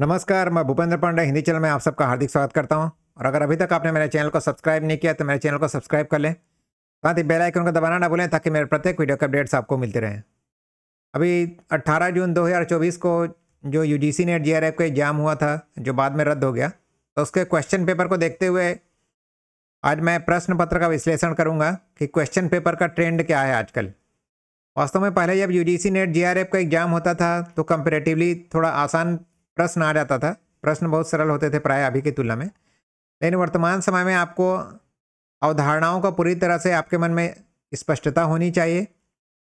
नमस्कार मैं भूपेंद्र पांडे हिंदी चैनल में आप सबका हार्दिक स्वागत करता हूं और अगर अभी तक आपने मेरे चैनल को सब्सक्राइब नहीं किया तो मेरे चैनल को सब्सक्राइब कर लें साथ ही बेलाइकन आइकन को दबाना ना भूलें ताकि मेरे प्रत्येक वीडियो के अपडेट्स आपको मिलते रहें अभी 18 जून 2024 को जो यू जी सी नेट का एग्ज़ाम हुआ था जो बाद में रद्द हो गया तो उसके क्वेश्चन पेपर को देखते हुए आज मैं प्रश्न पत्र का विश्लेषण करूँगा कि क्वेश्चन पेपर का ट्रेंड क्या है आजकल वास्तव में पहले जब यू जी सी नेट जे का एग्ज़ाम होता था तो कंपेरेटिवली थोड़ा आसान प्रश्न आ जाता था प्रश्न बहुत सरल होते थे प्राय अभी की तुलना में लेकिन वर्तमान समय में आपको अवधारणाओं का पूरी तरह से आपके मन में स्पष्टता होनी चाहिए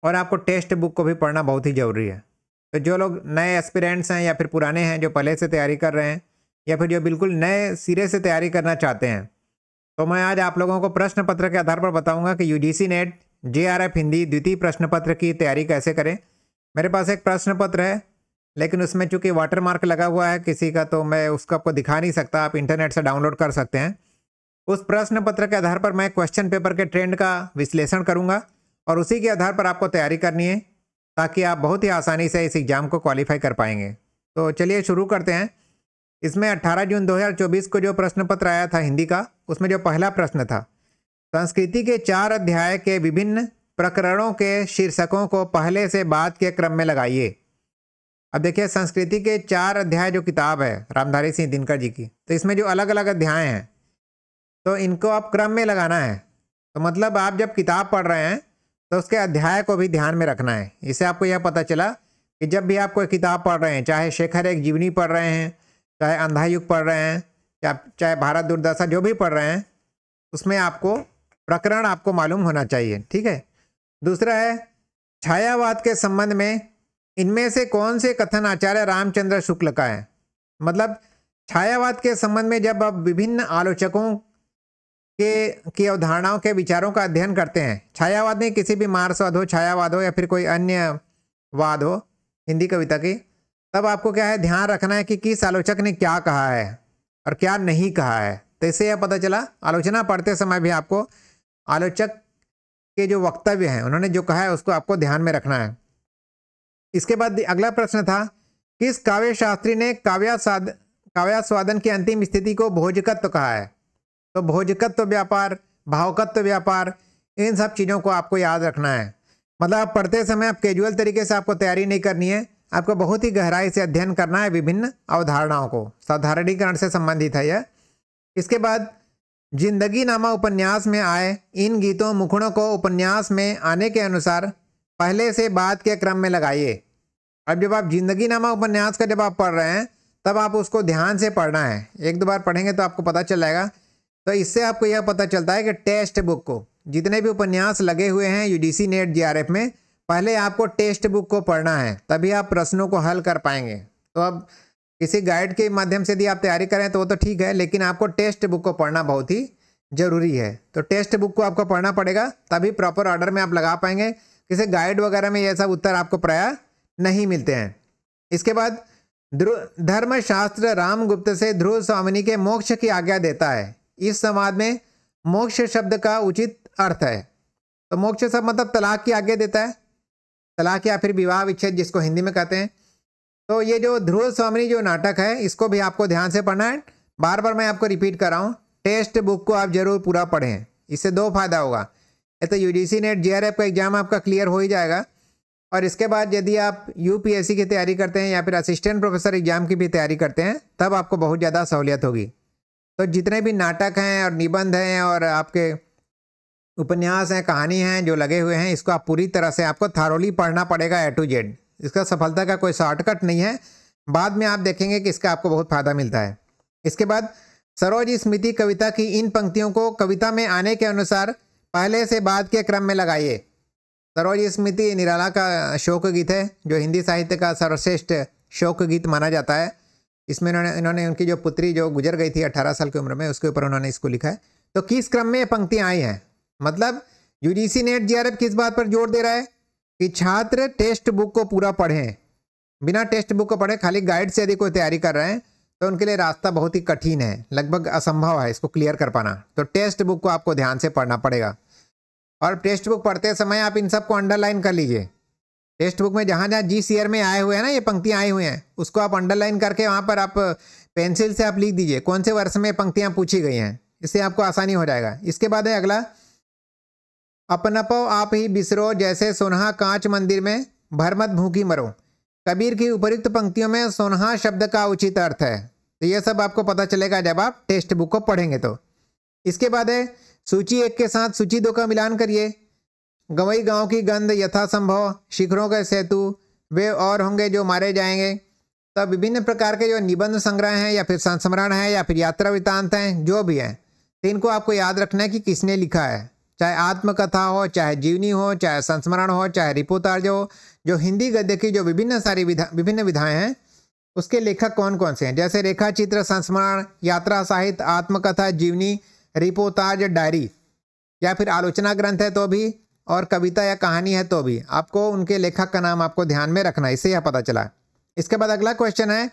और आपको टेक्स्ट बुक को भी पढ़ना बहुत ही ज़रूरी है तो जो लोग नए एस्पिरेंट्स हैं या फिर पुराने हैं जो पहले से तैयारी कर रहे हैं या फिर जो बिल्कुल नए सिरे से तैयारी करना चाहते हैं तो मैं आज आप लोगों को प्रश्न पत्र के आधार पर बताऊंगा कि U G C NET J R F Hindi द्वितीय प्रश्न पत्र की तैयारी कैसे करें मेरे पास एक प्रश्न पत्र है लेकिन उसमें चूंकि वाटर मार्क लगा हुआ है किसी का तो मैं उसको आपको दिखा नहीं सकता आप इंटरनेट से डाउनलोड कर सकते हैं उस प्रश्न पत्र के आधार पर मैं क्वेश्चन पेपर के ट्रेंड का विश्लेषण करूँगा और उसी के आधार पर आपको तैयारी करनी है ताकि आप बहुत ही आसानी से इस एग्ज़ाम को क्वालिफाई कर पाएंगे तो चलिए शुरू करते हैं इसमें अट्ठारह जून दो को जो प्रश्न पत्र आया था हिंदी का उसमें जो पहला प्रश्न था संस्कृति के चार अध्याय के विभिन्न प्रकरणों के शीर्षकों को पहले से बाद के क्रम में लगाइए अब देखिए संस्कृति के चार अध्याय जो किताब है रामधारी सिंह दिनकर जी की तो इसमें जो अलग अलग अध्याय हैं तो इनको आप क्रम में लगाना है तो मतलब आप जब किताब पढ़ रहे हैं तो उसके अध्याय को भी ध्यान में रखना है इससे आपको यह पता चला कि जब भी आप कोई किताब पढ़ रहे हैं चाहे शेखर एक जीवनी पढ़ रहे हैं चाहे अंधायुग पढ़ रहे हैं या चाहे भारत दुर्दशा जो भी पढ़ रहे हैं उसमें आपको प्रकरण आपको मालूम होना चाहिए ठीक है दूसरा है छायावाद के संबंध में इनमें से कौन से कथन आचार्य रामचंद्र शुक्ल का है मतलब छायावाद के संबंध में जब आप विभिन्न आलोचकों के की अवधारणाओं के विचारों का अध्ययन करते हैं छायावाद में किसी भी मार्सवाद हो छायावाद हो या फिर कोई अन्य वाद हो हिंदी कविता की तब आपको क्या है ध्यान रखना है कि किस आलोचक ने क्या कहा है और क्या नहीं कहा है तो इससे यह पता चला आलोचना पढ़ते समय भी आपको आलोचक के जो वक्तव्य हैं उन्होंने जो कहा है उसको आपको ध्यान में रखना है इसके बाद अगला प्रश्न था किस काव्य शास्त्री ने काव्यास्वाद काव्यास्वादन की अंतिम स्थिति को भोजकत्व कहा है तो भोजकत्व व्यापार भावकत्व व्यापार इन सब चीज़ों को आपको याद रखना है मतलब आप पढ़ते समय आप कैजुअल तरीके से आपको तैयारी नहीं करनी है आपको बहुत ही गहराई से अध्ययन करना है विभिन्न अवधारणाओं को साधारणीकरण से संबंधित है यह इसके बाद जिंदगी नामा उपन्यास में आए इन गीतों मुखड़ों को उपन्यास में आने के अनुसार पहले से बाद के क्रम में लगाइए अब जब आप जिंदगी नामा उपन्यास का जब आप पढ़ रहे हैं तब आप उसको ध्यान से पढ़ना है एक दो बार पढ़ेंगे तो आपको पता चल जाएगा तो इससे आपको यह पता चलता है कि टेक्स्ट बुक को जितने भी उपन्यास लगे हुए हैं सी नेट एफ में पहले आपको टेस्ट बुक को पढ़ना है तभी आप प्रश्नों को हल कर पाएंगे तो अब किसी गाइड के माध्यम से यदि आप तैयारी करें तो वो तो ठीक है लेकिन आपको टेक्स्ट बुक को पढ़ना बहुत ही ज़रूरी है तो टेस्ट बुक को आपको पढ़ना पड़ेगा तभी प्रॉपर ऑर्डर में आप लगा पाएंगे किसी गाइड वगैरह में यह सब उत्तर आपको प्राय नहीं मिलते हैं इसके बाद ध्रुव धर्मशास्त्र रामगुप्त से ध्रुव स्वामिनी के मोक्ष की आज्ञा देता है इस समाज में मोक्ष शब्द का उचित अर्थ है तो मोक्ष सब मतलब तलाक की आज्ञा देता है तलाक या फिर विवाह विच्छेद जिसको हिंदी में कहते हैं तो ये जो ध्रुव स्वामी जो नाटक है इसको भी आपको ध्यान से पढ़ना है बार बार मैं आपको रिपीट कर रहा हूँ टेक्स्ट बुक को आप जरूर पूरा पढ़ें इससे दो फायदा होगा तो U G C NET J R F का एग्ज़ाम आपका क्लियर हो ही जाएगा और इसके बाद यदि आप यू पी एस सी की तैयारी करते हैं या फिर असिस्टेंट प्रोफेसर एग्ज़ाम की भी तैयारी करते हैं तब आपको बहुत ज़्यादा सहूलियत होगी तो जितने भी नाटक हैं और निबंध हैं और आपके उपन्यास हैं कहानी हैं जो लगे हुए हैं इसको आप पूरी तरह से आपको थारोली पढ़ना पड़ेगा ए टू जेड इसका सफलता का कोई शॉर्टकट नहीं है बाद में आप देखेंगे कि इसका आपको बहुत फ़ायदा मिलता है इसके बाद सरोज स्मृति कविता की इन पंक्तियों को कविता में आने के अनुसार पहले से बाद के क्रम में लगाइए सरोज स्मृति निराला का शोक गीत है जो हिंदी साहित्य का सर्वश्रेष्ठ शोक गीत माना जाता है इसमें इन्होंने इन्होंने उनकी जो पुत्री जो गुजर गई थी अट्ठारह साल की उम्र में उसके ऊपर उन्होंने इसको लिखा है तो किस क्रम में ये पंक्तियाँ आई हैं मतलब यूजीसी नेट जी किस बात पर जोर दे रहा है कि छात्र टेस्ट बुक को पूरा पढ़ें बिना टेक्स्ट बुक को पढ़े खाली गाइड से यदि कोई तैयारी कर रहे हैं तो उनके लिए रास्ता बहुत ही कठिन है लगभग असंभव है इसको क्लियर कर पाना तो टेस्ट बुक को आपको ध्यान से पढ़ना पड़ेगा और टेक्स्ट बुक पढ़ते समय आप इन सबको अंडरलाइन कर लीजिए टेक्स्ट बुक में जहाँ जहाँ जी सीयर में आए हुए हैं ना ये पंक्तियाँ आई हुई हैं उसको आप अंडरलाइन करके वहाँ पर आप पेंसिल से आप लिख दीजिए कौन से वर्ष में पंक्तियाँ पूछी गई हैं इससे आपको आसानी हो जाएगा इसके बाद है अगला अपनपो आप ही बिसरो जैसे सोनहा कांच मंदिर में भरमत भूखी मरो कबीर की उपयुक्त पंक्तियों में सोनहा शब्द का उचित अर्थ है तो यह सब आपको पता चलेगा जब आप टेक्स्ट बुक को पढ़ेंगे तो इसके बाद है सूची एक के साथ सूची दो का मिलान करिए गवई गांव की गंध यथासंभव शिखरों के सेतु वे और होंगे जो मारे जाएंगे तब विभिन्न प्रकार के जो निबंध संग्रह हैं या फिर संस्मरण है या फिर यात्रा वृतांत हैं जो भी हैं तो इनको आपको याद रखना है कि किसने लिखा है चाहे आत्मकथा हो चाहे जीवनी हो चाहे संस्मरण हो चाहे रिपोतार्ज हो जो हिंदी गद्य की जो विभिन्न सारी विधा विभिन्न विधाएं हैं उसके लेखक कौन कौन से हैं जैसे रेखा चित्र संस्मरण यात्रा साहित्य आत्मकथा जीवनी रिपोताज डायरी या फिर आलोचना ग्रंथ है तो भी और कविता या कहानी है तो भी आपको उनके लेखक का नाम आपको ध्यान में रखना है इससे यह पता चला इसके बाद अगला क्वेश्चन है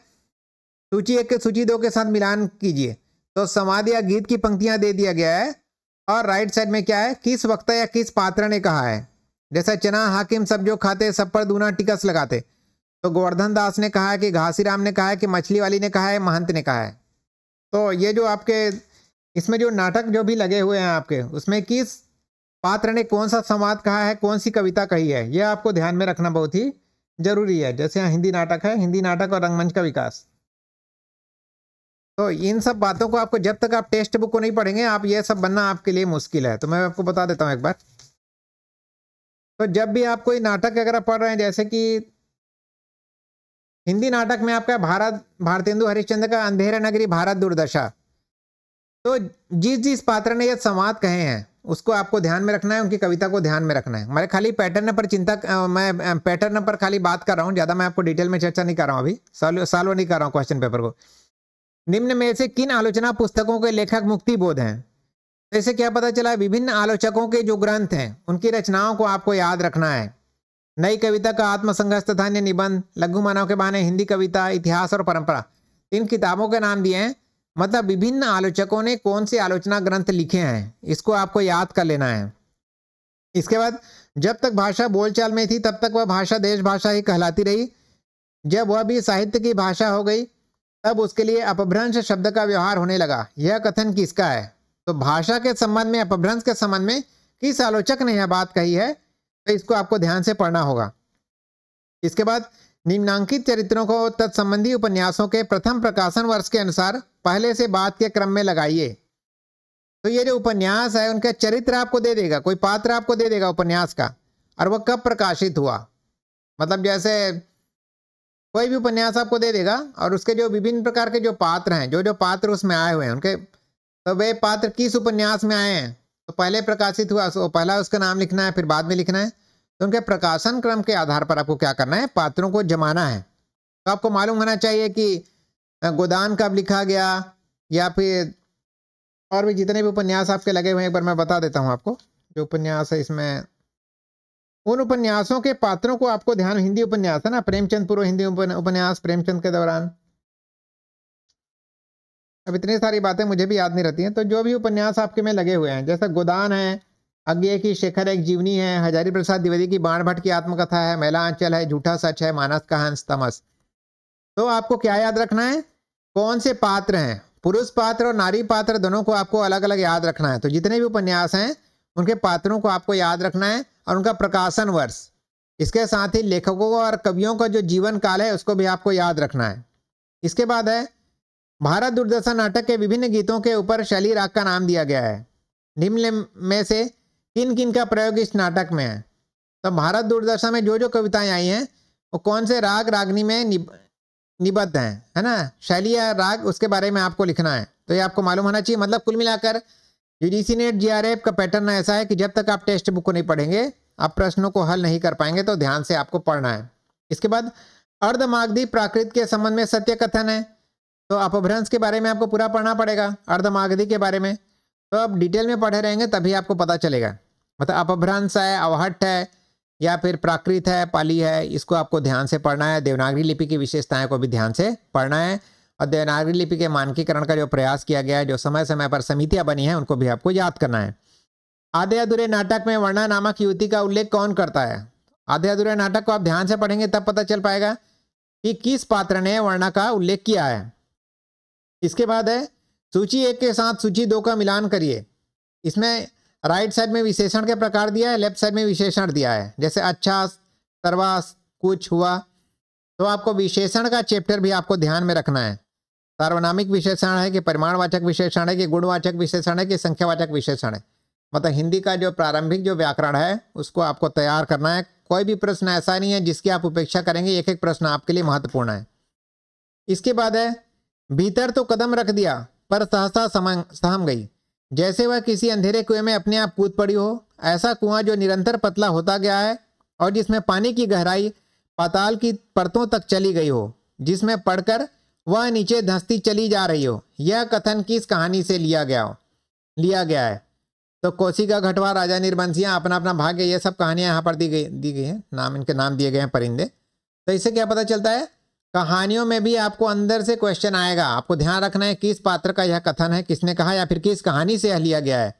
सूची एक के सूची दो के साथ मिलान कीजिए तो समाधि या गीत की पंक्तियां दे दिया गया है और राइट साइड में क्या है किस वक्ता या किस पात्र ने कहा है जैसा चना हाकिम सब जो खाते सब पर दूना टिकस लगाते तो गोवर्धन दास ने कहा है कि घासीराम ने कहा है कि मछली वाली ने कहा है महंत ने कहा है तो ये जो आपके इसमें जो नाटक जो भी लगे हुए हैं आपके उसमें किस पात्र ने कौन सा संवाद कहा है कौन सी कविता कही है यह आपको ध्यान में रखना बहुत ही जरूरी है जैसे यहाँ हिंदी नाटक है हिंदी नाटक और रंगमंच का विकास तो इन सब बातों को आपको जब तक आप टेक्स्ट बुक को नहीं पढ़ेंगे आप ये सब बनना आपके लिए मुश्किल है तो मैं आपको बता देता हूँ एक बार तो जब भी आप कोई नाटक वगैरह पढ़ रहे हैं जैसे कि हिंदी नाटक में आपका भारत भारतेंदु हरिश्चंद्र का अंधेरा नगरी भारत दुर्दशा तो जिस जिस पात्र ने यह संवाद कहे हैं उसको आपको ध्यान में रखना है उनकी कविता को ध्यान में रखना है मेरे खाली पैटर्न पर चिंता मैं पैटर्न पर खाली बात कर रहा हूँ ज़्यादा मैं आपको डिटेल में चर्चा नहीं कर रहा हूँ अभी सॉल्व नहीं कर रहा हूँ क्वेश्चन पेपर को निम्न में से किन आलोचना पुस्तकों के लेखक मुक्ति बोध हैं जैसे क्या पता चला विभिन्न आलोचकों के जो ग्रंथ हैं उनकी रचनाओं को आपको याद रखना है नई कविता का आत्मसंघर्ष तथा अन्य निबंध लघु मानव के बहाने हिंदी कविता इतिहास और परंपरा इन किताबों के नाम दिए हैं मतलब विभिन्न आलोचकों ने कौन से आलोचना ग्रंथ लिखे हैं इसको आपको याद कर लेना है इसके बाद जब तक भाषा बोलचाल में थी तब तक वह भाषा देश भाषा ही कहलाती रही जब वह भी साहित्य की भाषा हो गई तब उसके लिए अपभ्रंश शब्द का व्यवहार होने लगा यह कथन किसका है तो भाषा के संबंध में अपभ्रंश के संबंध में किस आलोचक ने यह बात कही है तो इसको आपको ध्यान से पढ़ना होगा इसके बाद निम्नांकित चरित्रों को तत्संबंधी उपन्यासों के प्रथम प्रकाशन वर्ष के अनुसार पहले से बात के क्रम में लगाइए तो ये जो उपन्यास है उनका चरित्र आपको दे देगा कोई पात्र आपको दे देगा उपन्यास का और वह कब प्रकाशित हुआ मतलब जैसे कोई भी उपन्यास आपको दे देगा और उसके जो विभिन्न प्रकार के जो पात्र हैं जो जो पात्र उसमें आए हुए हैं उनके तो वे पात्र किस उपन्यास में आए हैं तो पहले प्रकाशित हुआ तो पहला उसका नाम लिखना है फिर बाद में लिखना है तो उनके प्रकाशन क्रम के आधार पर आपको क्या करना है पात्रों को जमाना है तो आपको मालूम होना चाहिए कि गोदान कब लिखा गया या फिर और भी जितने भी उपन्यास आपके लगे हुए हैं एक बार मैं बता देता हूँ आपको जो उपन्यास है इसमें उन उपन्यासों के पात्रों को आपको ध्यान हिंदी उपन्यास है ना प्रेमचंद पूर्व हिंदी उपन्यास प्रेमचंद के दौरान अब इतनी सारी बातें मुझे भी याद नहीं रहती हैं तो जो भी उपन्यास आपके में लगे हुए हैं जैसे गोदान है अज्ञे की शेखर एक जीवनी है हजारी प्रसाद द्विवेदी की बाण भट्ट की आत्मकथा है महिला आंचल है झूठा सच है मानस का हंस तमस तो आपको क्या याद रखना है कौन से पात्र हैं पुरुष पात्र और नारी पात्र दोनों को आपको अलग अलग याद रखना है तो जितने भी उपन्यास हैं उनके पात्रों को आपको याद रखना है और उनका प्रकाशन वर्ष इसके साथ ही लेखकों और कवियों का जो जीवन काल है उसको भी आपको याद रखना है इसके बाद है भारत दुर्दशा नाटक के विभिन्न गीतों के ऊपर शैली राग का नाम दिया गया है निम्न में से किन किन का प्रयोग इस नाटक में है तो भारत दुर्दशा में जो जो कविताएं आई हैं वो कौन से राग रागनी में निबद्ध हैं है ना शैली या राग उसके बारे में आपको लिखना है तो ये आपको मालूम होना चाहिए मतलब कुल मिलाकर यूजीसी नेट जी का पैटर्न ऐसा है कि जब तक आप टेक्स्ट बुक को नहीं पढ़ेंगे आप प्रश्नों को हल नहीं कर पाएंगे तो ध्यान से आपको पढ़ना है इसके बाद अर्धमागधी प्राकृत के संबंध में सत्य कथन है तो अपभ्रंश के बारे में आपको पूरा पढ़ना पड़ेगा अर्धमागधी के बारे में तो आप डिटेल में पढ़े रहेंगे तभी आपको पता चलेगा मतलब अपभ्रंश है अवहट है या फिर प्राकृत है पाली है इसको आपको ध्यान से पढ़ना है देवनागरी लिपि की विशेषताएं को भी ध्यान से पढ़ना है और देवनागरी लिपि के मानकीकरण का जो प्रयास किया गया है जो समय समय पर समितियाँ बनी हैं उनको भी आपको याद करना है आधे अधूरे नाटक में वर्णा नामक युवती का उल्लेख कौन करता है आधे अधूरे नाटक को आप ध्यान से पढ़ेंगे तब पता चल पाएगा कि किस पात्र ने वर्णा का उल्लेख किया है इसके बाद है सूची एक के साथ सूची दो का मिलान करिए इसमें राइट साइड में विशेषण के प्रकार दिया है लेफ्ट साइड में विशेषण दिया है जैसे अच्छा सर्वास कुछ हुआ तो आपको विशेषण का चैप्टर भी आपको ध्यान में रखना है सार्वनामिक विशेषण है कि परिमाणवाचक विशेषण है कि गुणवाचक विशेषण है कि संख्यावाचक विशेषण है मतलब हिंदी का जो प्रारंभिक जो व्याकरण है उसको आपको तैयार करना है कोई भी प्रश्न ऐसा नहीं है जिसकी आप उपेक्षा करेंगे एक एक प्रश्न आपके लिए महत्वपूर्ण है इसके बाद है भीतर तो कदम रख दिया पर सहसा सहम गई जैसे वह किसी अंधेरे कुएं में अपने आप कूद पड़ी हो ऐसा कुआं जो निरंतर पतला होता गया है और जिसमें पानी की गहराई पाताल की परतों तक चली गई हो जिसमें पड़कर वह नीचे धंसती चली जा रही हो यह कथन किस कहानी से लिया गया हो लिया गया है तो कोशिका घटवा राजा निर्वंशिया अपना अपना भाग्य ये सब कहानियाँ यहाँ पर दी गई दी गई हैं नाम इनके नाम दिए गए हैं परिंदे तो इससे क्या पता चलता है कहानियों में भी आपको अंदर से क्वेश्चन आएगा आपको ध्यान रखना है किस पात्र का यह कथन है किसने कहा या फिर किस कहानी से यह लिया गया है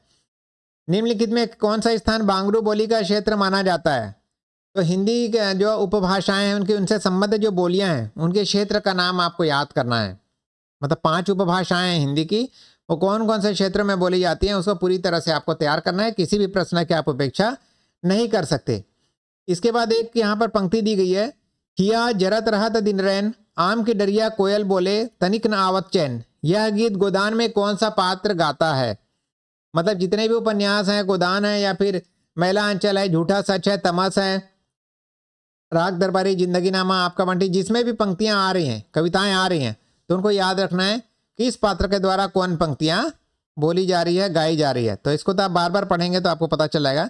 निम्नलिखित में कौन सा स्थान बांगड़ू बोली का क्षेत्र माना जाता है तो हिंदी जो उपभाषाएं हैं उनकी उनसे संबद्ध जो बोलियां हैं उनके क्षेत्र का नाम आपको याद करना है मतलब पांच उपभाषाएं हैं हिंदी की वो कौन कौन से क्षेत्र में बोली जाती हैं उसको पूरी तरह से आपको तैयार करना है किसी भी प्रश्न की आप उपेक्षा नहीं कर सकते इसके बाद एक यहाँ पर पंक्ति दी गई है हिया जरत रहत दिन रैन आम के डरिया कोयल बोले तनिक न आवत चैन यह गीत गोदान में कौन सा पात्र गाता है मतलब जितने भी उपन्यास हैं गोदान है या फिर महिला अंचल है झूठा सच है तमस है राग दरबारी जिंदगी नामा आपका बंटी जिसमें भी पंक्तियां आ रही हैं कविताएं आ रही हैं तो उनको याद रखना है कि इस पात्र के द्वारा कौन पंक्तियां बोली जा रही है गाई जा रही है तो इसको तो आप बार बार पढ़ेंगे तो आपको पता चल जाएगा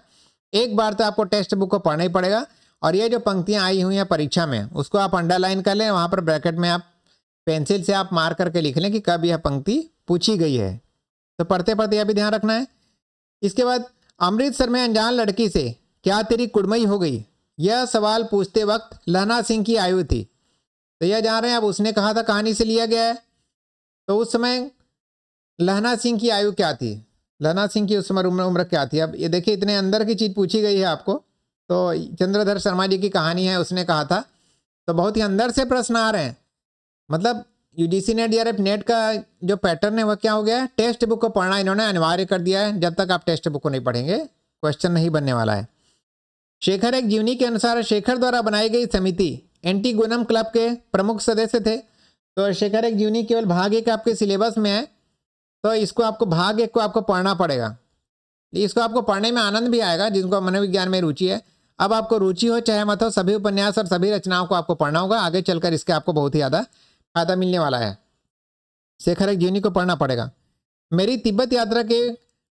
एक बार तो आपको टेक्स्ट बुक को पढ़ना ही पड़ेगा और ये जो पंक्तियाँ आई हुई हैं परीक्षा में उसको आप अंडरलाइन कर लें वहाँ पर ब्रैकेट में आप पेंसिल से आप मार करके लिख लें कि कब यह पंक्ति पूछी गई है तो पढ़ते पढ़ते यह भी ध्यान रखना है इसके बाद अमृतसर में अनजान लड़की से क्या तेरी कुड़मई हो गई यह सवाल पूछते वक्त लहना सिंह की आयु थी तो यह जान रहे हैं अब उसने कहा था कहानी से लिया गया है तो उस समय लहना सिंह की आयु क्या थी लहना सिंह की उस समय उम्र उम्र क्या थी अब ये देखिए इतने अंदर की चीज़ पूछी गई है आपको तो चंद्रधर शर्मा जी की कहानी है उसने कहा था तो बहुत ही अंदर से प्रश्न आ रहे हैं मतलब यू जी सी नेट या नेट का जो पैटर्न है वह क्या हो गया है टेक्स्ट बुक को पढ़ना इन्होंने अनिवार्य कर दिया है जब तक आप टेक्स्ट बुक को नहीं पढ़ेंगे क्वेश्चन नहीं बनने वाला है शेखर एक जीवनी के अनुसार शेखर द्वारा बनाई गई समिति एंटी गुनम क्लब के प्रमुख सदस्य थे तो शेखर एक जीवनी केवल भाग एक आपके सिलेबस में है तो इसको आपको भाग एक को आपको पढ़ना पड़ेगा इसको आपको पढ़ने में आनंद भी आएगा जिनको मनोविज्ञान में रुचि है अब आपको रुचि हो चाहे मत हो सभी उपन्यास और सभी रचनाओं को आपको पढ़ना होगा आगे चलकर इसके आपको बहुत ही ज़्यादा फायदा मिलने वाला है शेखर एक जीवनी को पढ़ना पड़ेगा मेरी तिब्बत यात्रा के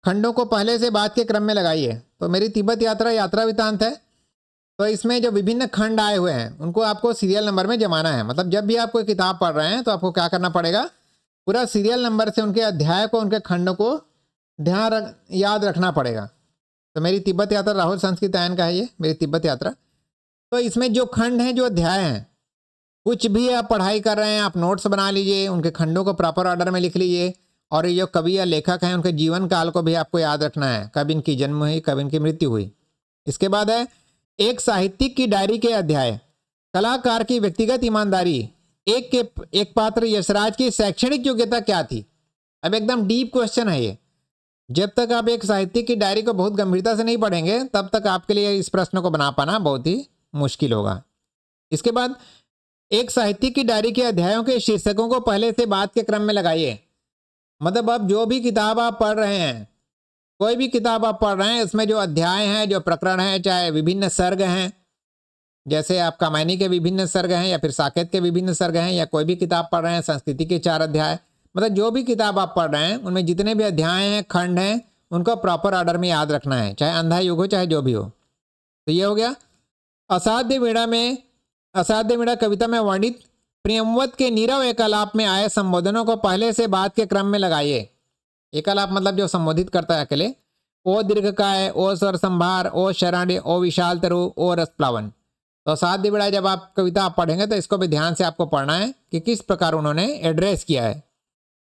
खंडों को पहले से बाद के क्रम में लगाइए तो मेरी तिब्बत यात्रा यात्रा वितान्त है तो इसमें जो विभिन्न खंड आए हुए हैं उनको आपको सीरियल नंबर में जमाना है मतलब जब भी आप कोई किताब पढ़ रहे हैं तो आपको क्या करना पड़ेगा पूरा सीरियल नंबर से उनके अध्याय को उनके खंडों को ध्यान रख याद रखना पड़ेगा तो मेरी तिब्बत यात्रा राहुल संस्कृत आयन का है ये मेरी तिब्बत यात्रा तो इसमें जो खंड हैं जो अध्याय हैं कुछ भी आप पढ़ाई कर रहे हैं आप नोट्स बना लीजिए उनके खंडों को प्रॉपर ऑर्डर में लिख लीजिए और ये जो कवि या लेखक हैं उनके जीवन काल को भी आपको याद रखना है कब इनकी जन्म हुई कब इनकी मृत्यु हुई इसके बाद है एक साहित्यिक की डायरी के अध्याय कलाकार की व्यक्तिगत ईमानदारी एक के एक पात्र यशराज की शैक्षणिक योग्यता क्या थी अब एकदम डीप क्वेश्चन है ये जब तक आप एक साहित्य की डायरी को बहुत गंभीरता से नहीं पढ़ेंगे तब तक आपके लिए इस प्रश्न को बना पाना बहुत ही मुश्किल होगा इसके बाद एक साहित्य की डायरी के अध्यायों के शीर्षकों को पहले से बात के क्रम में लगाइए मतलब अब जो भी किताब आप पढ़ रहे हैं कोई भी किताब आप पढ़ रहे हैं इसमें जो अध्याय हैं जो प्रकरण हैं चाहे विभिन्न सर्ग हैं जैसे आप कामायनी के विभिन्न सर्ग हैं या फिर साकेत के विभिन्न सर्ग हैं या कोई भी किताब पढ़ रहे हैं संस्कृति के चार अध्याय मतलब जो भी किताब आप पढ़ रहे हैं उनमें जितने भी अध्याय हैं खंड हैं उनको प्रॉपर ऑर्डर में याद रखना है चाहे अंधा युग हो चाहे जो भी हो तो ये हो गया असाध्य वीणा में असाध्य वीणा कविता में वर्णित प्रियमवत के नीरव एकलाप में आए संबोधनों को पहले से बात के क्रम में लगाइए एकलाप मतलब जो संबोधित करता है अकेले ओ दीर्घकाय ओ स्वर संभार ओ शरण्य ओ विशाल तरु ओ रसप्लावन तो असाध्य बीड़ा जब आप कविता आप पढ़ेंगे तो इसको भी ध्यान से आपको पढ़ना है कि किस प्रकार उन्होंने एड्रेस किया है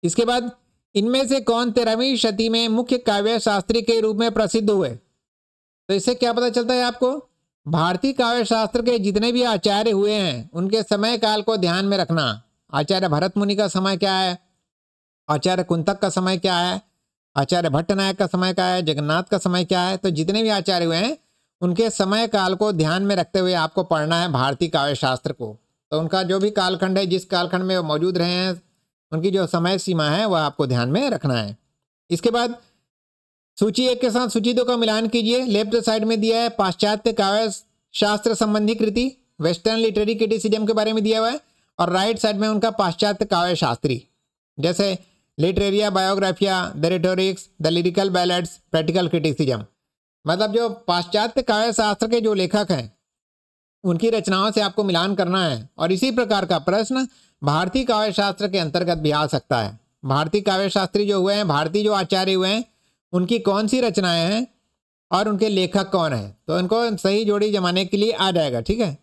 इसके बाद इनमें से कौन तेरहवीं शती में मुख्य काव्य शास्त्री के रूप में प्रसिद्ध हुए तो इससे क्या पता चलता है आपको भारतीय काव्य शास्त्र के जितने भी आचार्य हुए हैं उनके समय काल को ध्यान में रखना आचार्य भरत मुनि का समय क्या है आचार्य कुंतक का समय क्या है आचार्य भट्ट नायक का समय क्या है जगन्नाथ का समय क्या है तो जितने भी आचार्य हुए हैं उनके समय काल को ध्यान में रखते हुए आपको पढ़ना है भारतीय काव्य शास्त्र को तो उनका जो भी कालखंड है जिस कालखंड में वो मौजूद रहे हैं उनकी जो समय सीमा है वह आपको ध्यान में रखना है इसके बाद सूची एक के साथ सूची दो का मिलान कीजिए लेफ्ट साइड में दिया है पाश्चात्य काव्य शास्त्र संबंधी कृति वेस्टर्न लिटरेरी क्रिटिसिजम के बारे में दिया हुआ है और राइट साइड में उनका पाश्चात्य काव्य शास्त्री जैसे literaria biographia the rhetorics the lyrical ballads practical criticism मतलब जो पाश्चात्य काव्य शास्त्र के जो लेखक हैं उनकी रचनाओं से आपको मिलान करना है और इसी प्रकार का प्रश्न भारतीय काव्य शास्त्र के अंतर्गत भी आ सकता है भारतीय काव्यशास्त्री जो हुए हैं भारतीय जो आचार्य हुए हैं उनकी कौन सी रचनाएं हैं और उनके लेखक कौन है तो इनको सही जोड़ी जमाने के लिए आ जाएगा ठीक है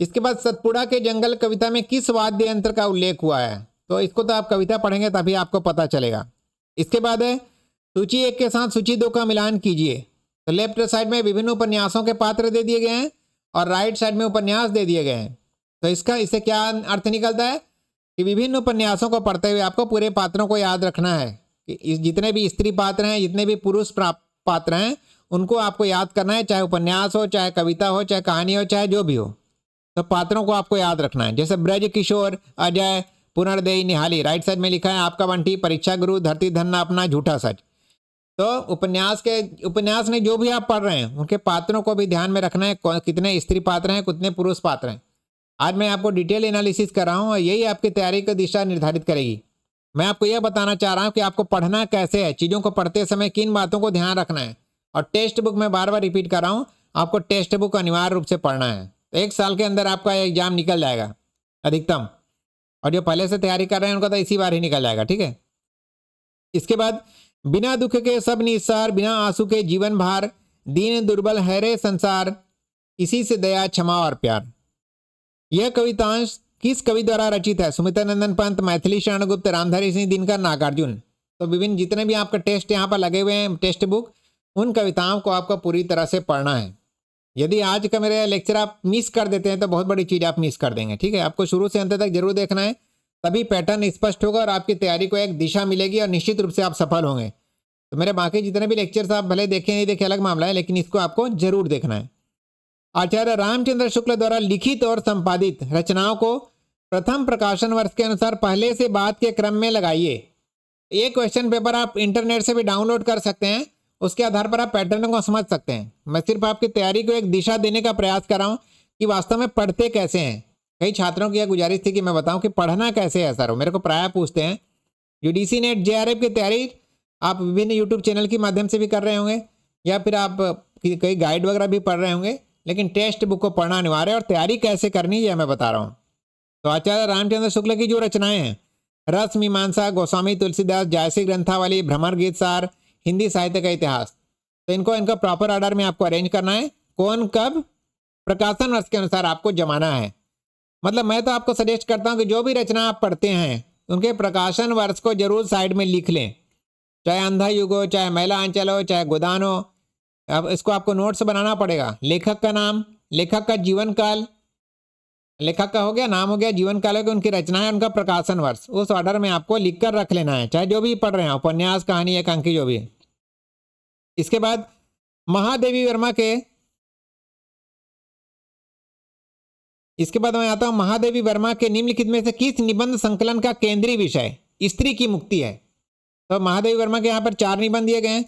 इसके बाद सतपुड़ा के जंगल कविता में किस वाद्य यंत्र का उल्लेख हुआ है तो इसको तो आप कविता पढ़ेंगे तभी आपको पता चलेगा इसके बाद है सूची एक के साथ सूची दो का मिलान कीजिए तो लेफ्ट साइड में विभिन्न उपन्यासों के पात्र दे दिए गए हैं और राइट साइड में उपन्यास दे दिए गए हैं तो इसका इससे क्या अर्थ निकलता है कि विभिन्न उपन्यासों को पढ़ते हुए आपको पूरे पात्रों को याद रखना है कि जितने भी स्त्री पात्र हैं जितने भी पुरुष पात्र हैं उनको आपको याद करना है चाहे उपन्यास हो चाहे कविता हो चाहे कहानी हो चाहे जो भी हो तो पात्रों को आपको याद रखना है जैसे ब्रज किशोर अजय पुनर्देही निहाली राइट साइड में लिखा है आपका बंटी परीक्षा गुरु धरती धन अपना झूठा सच तो उपन्यास के उपन्यास में जो भी आप पढ़ रहे हैं उनके पात्रों को भी ध्यान में रखना है कितने स्त्री पात्र हैं कितने पुरुष पात्र हैं आज मैं आपको डिटेल एनालिसिस कर रहा हूँ और यही आपकी तैयारी की दिशा निर्धारित करेगी मैं आपको यह बताना चाह रहा हूँ कि आपको पढ़ना कैसे है चीज़ों को पढ़ते समय किन बातों को ध्यान रखना है और टेक्स्ट बुक मैं बार बार रिपीट कर रहा हूँ आपको टेक्स्ट बुक अनिवार्य रूप से पढ़ना है तो एक साल के अंदर आपका एग्जाम निकल जाएगा अधिकतम और जो पहले से तैयारी कर रहे हैं उनका तो इसी बार ही निकल जाएगा ठीक है इसके बाद बिना दुख के सब निसार बिना आंसू के जीवन भार दीन दुर्बल है रे संसार इसी से दया क्षमा और प्यार यह कवितांश किस कवि द्वारा रचित है सुमिता नंदन पंत मैथिली शरणगुप्त रामधारी सिंह दिनकर नागार्जुन तो विभिन्न जितने भी आपका टेस्ट यहाँ पर लगे हुए हैं टेस्ट बुक उन कविताओं को आपको पूरी तरह से पढ़ना है यदि आज का मेरा लेक्चर आप मिस कर देते हैं तो बहुत बड़ी चीज़ आप मिस कर देंगे ठीक है आपको शुरू से अंत तक जरूर देखना है तभी पैटर्न स्पष्ट होगा और आपकी तैयारी को एक दिशा मिलेगी और निश्चित रूप से आप सफल होंगे तो मेरे बाकी जितने भी लेक्चर्स आप भले देखें नहीं देखें अलग मामला है लेकिन इसको आपको जरूर देखना है आचार्य रामचंद्र शुक्ल द्वारा लिखित और संपादित रचनाओं को प्रथम प्रकाशन वर्ष के अनुसार पहले से बाद के क्रम में लगाइए ये क्वेश्चन पेपर आप इंटरनेट से भी डाउनलोड कर सकते हैं उसके आधार पर आप पैटर्न को समझ सकते हैं मैं सिर्फ आपकी तैयारी को एक दिशा देने का प्रयास कर रहा हूँ कि वास्तव में पढ़ते कैसे हैं कई छात्रों की यह गुजारिश थी कि मैं बताऊं कि पढ़ना कैसे है सर मेरे को प्राय पूछते हैं यूडीसी नेट जेआरएफ की तैयारी आप विभिन्न यूट्यूब चैनल के माध्यम से भी कर रहे होंगे या फिर आप कई गाइड वगैरह भी पढ़ रहे होंगे लेकिन टेक्स्ट बुक को पढ़ना अनिवार्य है और तैयारी कैसे करनी यह मैं बता रहा हूँ तो आचार्य रामचंद्र शुक्ल की जो रचनाएं हैं रस मीमांसा गोस्वामी तुलसीदास जायसी ग्रंथावली भ्रमर गीत सार हिंदी साहित्य का इतिहास तो इनको इनका प्रॉपर ऑर्डर में आपको अरेंज करना है कौन कब प्रकाशन वर्ष के अनुसार आपको जमाना है मतलब मैं तो आपको सजेस्ट करता हूँ कि जो भी रचना आप पढ़ते हैं उनके प्रकाशन वर्ष को जरूर साइड में लिख लें चाहे अंधा युग हो चाहे महिला अंचल हो चाहे गोदान हो अब इसको आपको नोट्स बनाना पड़ेगा लेखक का नाम लेखक का जीवन काल लेखक का हो गया नाम हो गया जीवन काल हो गया उनकी रचना है उनका प्रकाशन वर्ष उस ऑर्डर में आपको लिख कर रख लेना है चाहे जो भी पढ़ रहे हैं उपन्यास कहानी अंकी जो भी इसके बाद महादेवी वर्मा के इसके बाद मैं आता हूँ महादेवी वर्मा के निम्नलिखित में से किस निबंध संकलन का केंद्रीय विषय स्त्री की मुक्ति है तो महादेवी वर्मा के यहाँ पर चार निबंध दिए गए हैं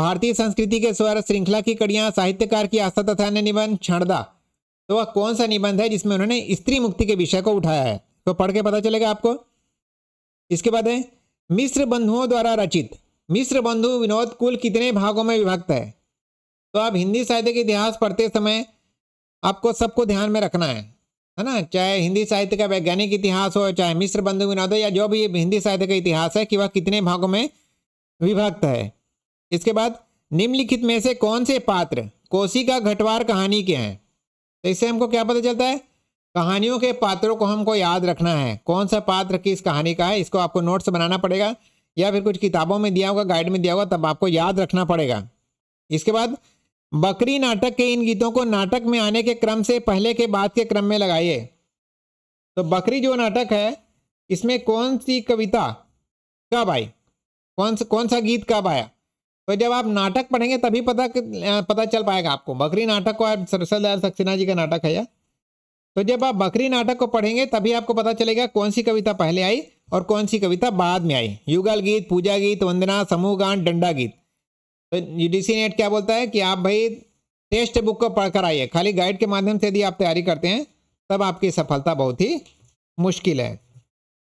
भारतीय संस्कृति के स्वर श्रृंखला की कड़ियाँ साहित्यकार की आस्था तथा अन्य निबंध क्षणदा तो वह कौन सा निबंध है जिसमें उन्होंने स्त्री मुक्ति के विषय को उठाया है तो पढ़ के पता चलेगा आपको इसके बाद है मिश्र बंधुओं द्वारा रचित मिश्र बंधु विनोद कुल कितने भागों में विभक्त है तो आप हिंदी साहित्य के इतिहास पढ़ते समय आपको सबको ध्यान में रखना है है ना चाहे हिंदी साहित्य का वैज्ञानिक इतिहास हो चाहे मिश्र बंधु विनोद या जो भी हिंदी साहित्य का इतिहास है कि वह कितने भागों में विभक्त है इसके बाद निम्नलिखित में से कौन से पात्र कोसी का घटवार कहानी के हैं तो इससे हमको क्या पता चलता है कहानियों के पात्रों को हमको याद रखना है कौन सा पात्र किस कहानी का है इसको आपको नोट्स बनाना पड़ेगा या फिर कुछ किताबों में दिया होगा गाइड में दिया होगा तब आपको याद रखना पड़ेगा इसके बाद बकरी नाटक के इन गीतों को नाटक में आने के क्रम से पहले के बाद के क्रम में लगाइए तो बकरी जो नाटक है इसमें कौन सी कविता कब आई कौन सा कौन सा गीत कब आया तो जब आप नाटक पढ़ेंगे तभी पता पता चल पाएगा आपको बकरी नाटक को आप सरसल दयाल सक्सेना जी का नाटक है या तो जब आप बकरी नाटक को पढ़ेंगे तभी आपको पता चलेगा कौन सी कविता पहले आई और कौन सी कविता बाद में आई युगल गीत पूजा गीत वंदना समूह गान डंडा गीत तो यूडीसी नेट क्या बोलता है कि आप भाई टेस्ट बुक को पढ़कर आइए खाली गाइड के माध्यम से यदि आप तैयारी करते हैं तब आपकी सफलता बहुत ही मुश्किल है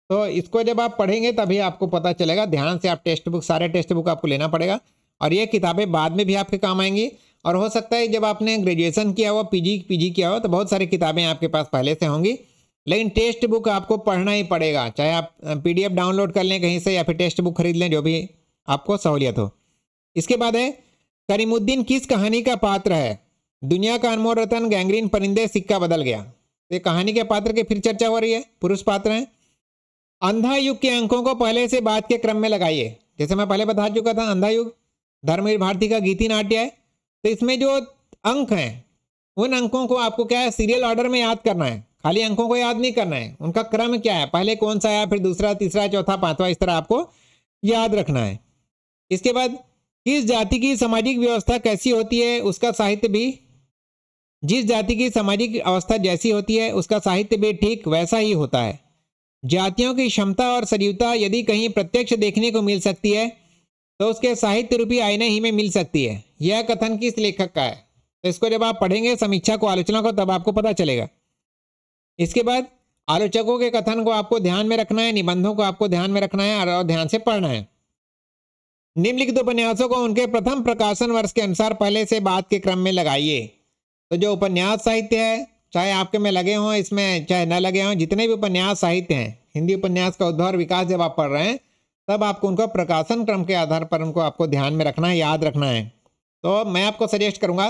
तो इसको जब आप पढ़ेंगे तभी आपको पता चलेगा ध्यान से आप टेक्स्ट बुक सारे टेस्ट बुक आपको लेना पड़ेगा और ये किताबें बाद में भी आपके काम आएंगी और हो सकता है जब आपने ग्रेजुएशन किया हुआ पीजी पीजी किया हो तो बहुत सारी किताबें आपके पास पहले से होंगी लेकिन टेक्स्ट बुक आपको पढ़ना ही पड़ेगा चाहे आप पीडीएफ डाउनलोड कर लें कहीं से या फिर टेक्स्ट बुक खरीद लें जो भी आपको सहूलियत हो इसके बाद है करीमुद्दीन किस कहानी का पात्र है दुनिया का अनमोल रतन गैंग्रीन परिंदे सिक्का बदल गया तो ये कहानी के पात्र की फिर चर्चा हो रही है पुरुष पात्र हैं अंधा युग के अंकों को पहले से बात के क्रम में लगाइए जैसे मैं पहले बता चुका था अंधा युग धर्मवीर भारती का गीति नाट्य है तो इसमें जो अंक हैं उन अंकों को आपको क्या है सीरियल ऑर्डर में याद करना है खाली अंकों को याद नहीं करना है उनका क्रम क्या है पहले कौन सा आया फिर दूसरा तीसरा चौथा पांचवा इस तरह आपको याद रखना है इसके बाद किस जाति की सामाजिक व्यवस्था कैसी होती है उसका साहित्य भी जिस जाति की सामाजिक अवस्था जैसी होती है उसका साहित्य भी ठीक वैसा ही होता है जातियों की क्षमता और सजीवता यदि कहीं प्रत्यक्ष देखने को मिल सकती है तो उसके साहित्य रूपी आईने ही में मिल सकती है यह कथन किस लेखक का है तो इसको जब आप पढ़ेंगे समीक्षा को आलोचना को तब आपको पता चलेगा इसके बाद आलोचकों के कथन को आपको ध्यान में रखना है निबंधों को आपको ध्यान में रखना है और ध्यान से पढ़ना है निम्नलिखित उपन्यासों को उनके प्रथम प्रकाशन वर्ष के अनुसार पहले से बाद के क्रम में लगाइए तो जो उपन्यास साहित्य है चाहे आपके में लगे हों इसमें चाहे न लगे हों जितने भी उपन्यास साहित्य हैं हिंदी उपन्यास का उद्धव विकास जब आप पढ़ रहे हैं तब आपको उनको प्रकाशन क्रम के आधार पर उनको आपको ध्यान में रखना है याद रखना है तो मैं आपको सजेस्ट करूँगा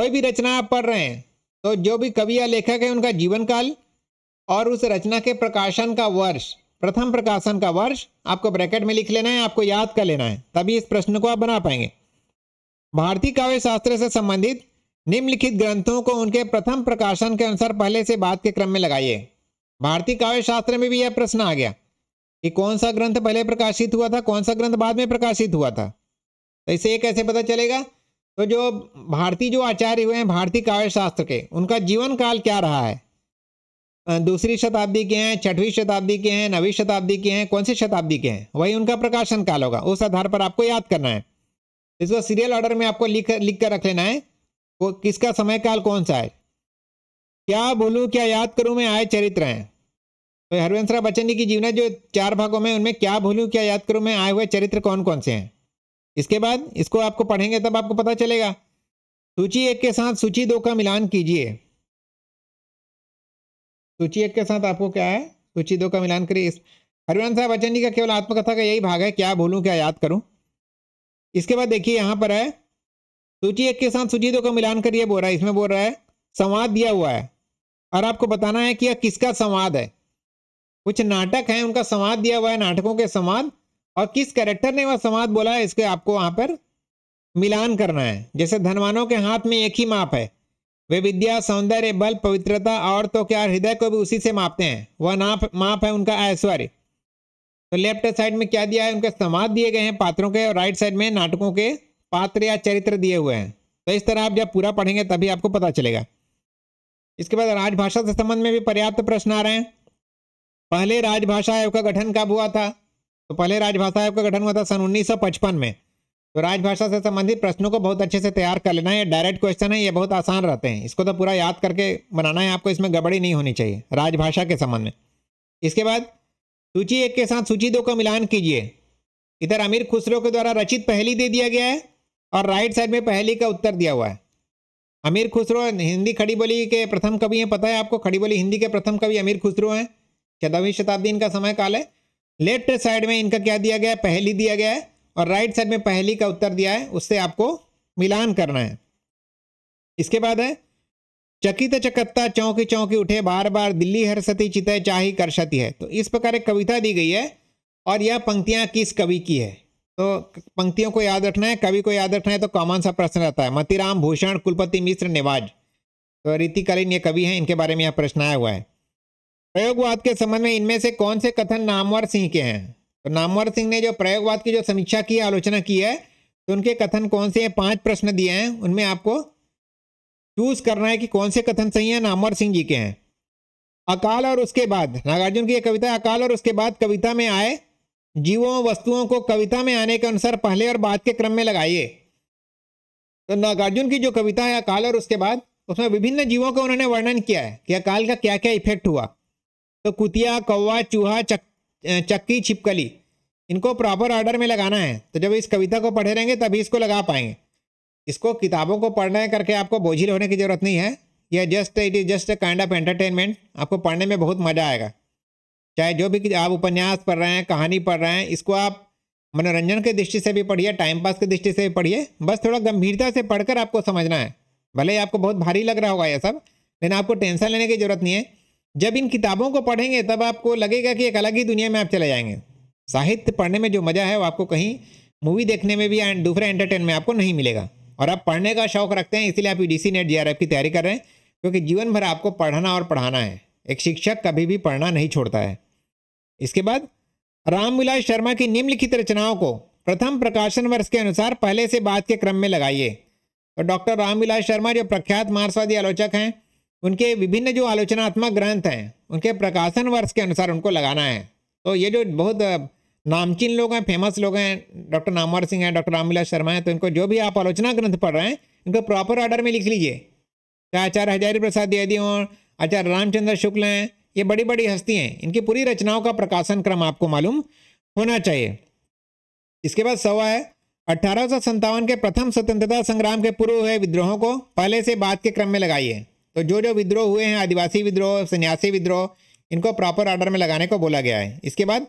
कोई भी रचना आप पढ़ रहे हैं तो जो भी कवि या लेखक है उनका जीवन काल और उस रचना के प्रकाशन का वर्ष प्रथम प्रकाशन का वर्ष आपको ब्रैकेट में लिख लेना है आपको याद कर लेना है तभी इस प्रश्न को आप बना पाएंगे भारतीय काव्य शास्त्र से संबंधित निम्नलिखित ग्रंथों को उनके प्रथम प्रकाशन के अनुसार पहले से बाद के क्रम में लगाइए भारतीय काव्य शास्त्र में भी यह प्रश्न आ गया कि कौन सा ग्रंथ पहले प्रकाशित हुआ था कौन सा ग्रंथ बाद में प्रकाशित हुआ था तो इसे कैसे पता चलेगा तो जो भारतीय जो आचार्य हुए हैं भारतीय काव्य शास्त्र के उनका जीवन काल क्या रहा है दूसरी शताब्दी के हैं छठवीं शताब्दी के हैं नवीं शताब्दी के हैं कौन सी शताब्दी के हैं वही उनका प्रकाशन काल होगा उस आधार पर आपको याद करना है इसको सीरियल ऑर्डर में आपको लिख लिख कर रख लेना है वो किसका समय काल कौन सा है क्या बोलूँ क्या याद करूँ मैं आए चरित्र हैं तो हरवंशराव बच्चन जी की जीवन जो चार भागों में उनमें क्या भूलूँ क्या याद करूँ मैं आए हुए चरित्र कौन कौन से हैं इसके बाद इसको आपको पढ़ेंगे तब आपको पता चलेगा सूची एक के साथ सूची दो का मिलान कीजिए सूची एक के साथ आपको क्या है सूची दो का मिलान करिए इस हरिवंश साहब बच्चन जी का केवल आत्मकथा का यही भाग है क्या बोलूँ क्या याद करूँ इसके बाद देखिए यहाँ पर है सूची एक के साथ सूची दो का मिलान करिए बोल रहा है इसमें बोल रहा है संवाद दिया हुआ है और आपको बताना है कि यह किसका संवाद है कुछ नाटक हैं उनका संवाद दिया हुआ है नाटकों के संवाद और किस कैरेक्टर ने वह संवाद बोला है इसके आपको वहाँ पर मिलान करना है जैसे धनवानों के हाथ में एक ही माप है वे विद्या सौंदर्य बल पवित्रता और तो क्या हृदय को भी उसी से मापते हैं वह नाप माप है उनका ऐश्वर्य तो लेफ्ट साइड में क्या दिया है उनके समाज दिए गए हैं पात्रों के और राइट साइड में नाटकों के पात्र या चरित्र दिए हुए हैं तो इस तरह आप जब पूरा पढ़ेंगे तभी आपको पता चलेगा इसके बाद राजभाषा से संबंध में भी पर्याप्त प्रश्न आ रहे हैं पहले राजभाषा आयोग का गठन कब हुआ था तो पहले राजभाषा आयोग का गठन हुआ था सन 1955 में तो राजभाषा से संबंधित प्रश्नों को बहुत अच्छे से तैयार कर लेना है डायरेक्ट क्वेश्चन है ये बहुत आसान रहते हैं इसको तो पूरा याद करके बनाना है आपको इसमें गड़बड़ी नहीं होनी चाहिए राजभाषा के संबंध में इसके बाद सूची एक के साथ सूची दो का मिलान कीजिए इधर अमीर खुसरो के द्वारा रचित पहली दे दिया गया है और राइट साइड में पहली का उत्तर दिया हुआ है अमीर खुसरो हिंदी खड़ी बोली के प्रथम कवि हैं पता है आपको खड़ी बोली हिंदी के प्रथम कवि अमीर खुसरो हैं चौदहवीं शताब्दी इनका समय काल है लेफ्ट साइड में इनका क्या दिया गया है पहली दिया गया है और राइट साइड में पहली का उत्तर दिया है उससे आपको मिलान करना है इसके बाद है चकित चकत्ता चौंकी चौंकी उठे बार बार दिल्ली हर सती चितय चाही करसती है तो इस प्रकार एक कविता दी गई है और यह पंक्तियां किस कवि की है तो पंक्तियों को याद रखना है कवि को याद रखना है तो कॉमन सा प्रश्न रहता है मतिराम भूषण कुलपति मिश्र नेवाज तो रीतिकालीन ये कवि हैं इनके बारे में यह प्रश्न आया हुआ है प्रयोगवाद के संबंध में इनमें से कौन से कथन नामवर सिंह के हैं तो नामवर सिंह ने जो प्रयोगवाद की जो समीक्षा की है आलोचना की है तो उनके कथन कौन से हैं पांच प्रश्न दिए हैं उनमें आपको चूज करना है कि कौन से कथन सही हैं नामवर सिंह जी के हैं अकाल और उसके बाद नागार्जुन की कविता अकाल और उसके बाद कविता में आए जीवों वस्तुओं को कविता में आने के अनुसार पहले और बाद के क्रम में लगाइए तो नागार्जुन की जो कविता है अकाल और उसके बाद उसमें विभिन्न जीवों का उन्होंने वर्णन किया है कि अकाल का क्या क्या इफेक्ट हुआ तो कुतिया कौवा चूहा चक चक्की छिपकली इनको प्रॉपर ऑर्डर में लगाना है तो जब इस कविता को पढ़े रहेंगे तभी इसको लगा पाएंगे इसको किताबों को पढ़ने करके आपको बोझिल होने की ज़रूरत नहीं है यह just it is just a kind of entertainment आपको पढ़ने में बहुत मज़ा आएगा चाहे जो भी आप उपन्यास पढ़ रहे हैं कहानी पढ़ रहे हैं इसको आप मनोरंजन की दृष्टि से भी पढ़िए टाइम पास की दृष्टि से भी पढ़िए बस थोड़ा गंभीरता से पढ़कर आपको समझना है भले ही आपको बहुत भारी लग रहा होगा यह सब लेकिन आपको टेंशन लेने की ज़रूरत नहीं है जब इन किताबों को पढ़ेंगे तब आपको लगेगा कि एक अलग ही दुनिया में आप चले जाएंगे साहित्य पढ़ने में जो मज़ा है वो आपको कहीं मूवी देखने में भी एंड दूसरे एंटरटेन में आपको नहीं मिलेगा और आप पढ़ने का शौक रखते हैं इसलिए आप यू डी नेट जी की तैयारी कर रहे हैं क्योंकि जीवन भर आपको पढ़ना और पढ़ाना है एक शिक्षक कभी भी पढ़ना नहीं छोड़ता है इसके बाद रामविलास शर्मा की निम्नलिखित रचनाओं को प्रथम प्रकाशन वर्ष के अनुसार पहले से बाद के क्रम में लगाइए तो डॉक्टर रामविलास शर्मा जो प्रख्यात मार्क्सवादी आलोचक हैं उनके विभिन्न जो आलोचनात्मक ग्रंथ हैं उनके प्रकाशन वर्ष के अनुसार उनको लगाना है तो ये जो बहुत नामचीन लोग हैं फेमस लोग हैं डॉक्टर नामवर सिंह हैं डॉक्टर रामविलास शर्मा हैं तो इनको जो भी आप आलोचना ग्रंथ पढ़ रहे हैं इनको प्रॉपर ऑर्डर में लिख लीजिए चाहे आचार्य हजारी प्रसाद द्विवेदी हों आचार्य रामचंद्र शुक्ल हैं ये बड़ी बड़ी हस्ती हैं इनकी पूरी रचनाओं का प्रकाशन क्रम आपको मालूम होना चाहिए इसके बाद सवा है अठारह के प्रथम स्वतंत्रता संग्राम के पूर्व हुए विद्रोहों को पहले से बाद के क्रम में लगाइए तो जो जो विद्रोह हुए हैं आदिवासी विद्रोह सन्यासी विद्रोह इनको प्रॉपर ऑर्डर में लगाने को बोला गया है इसके बाद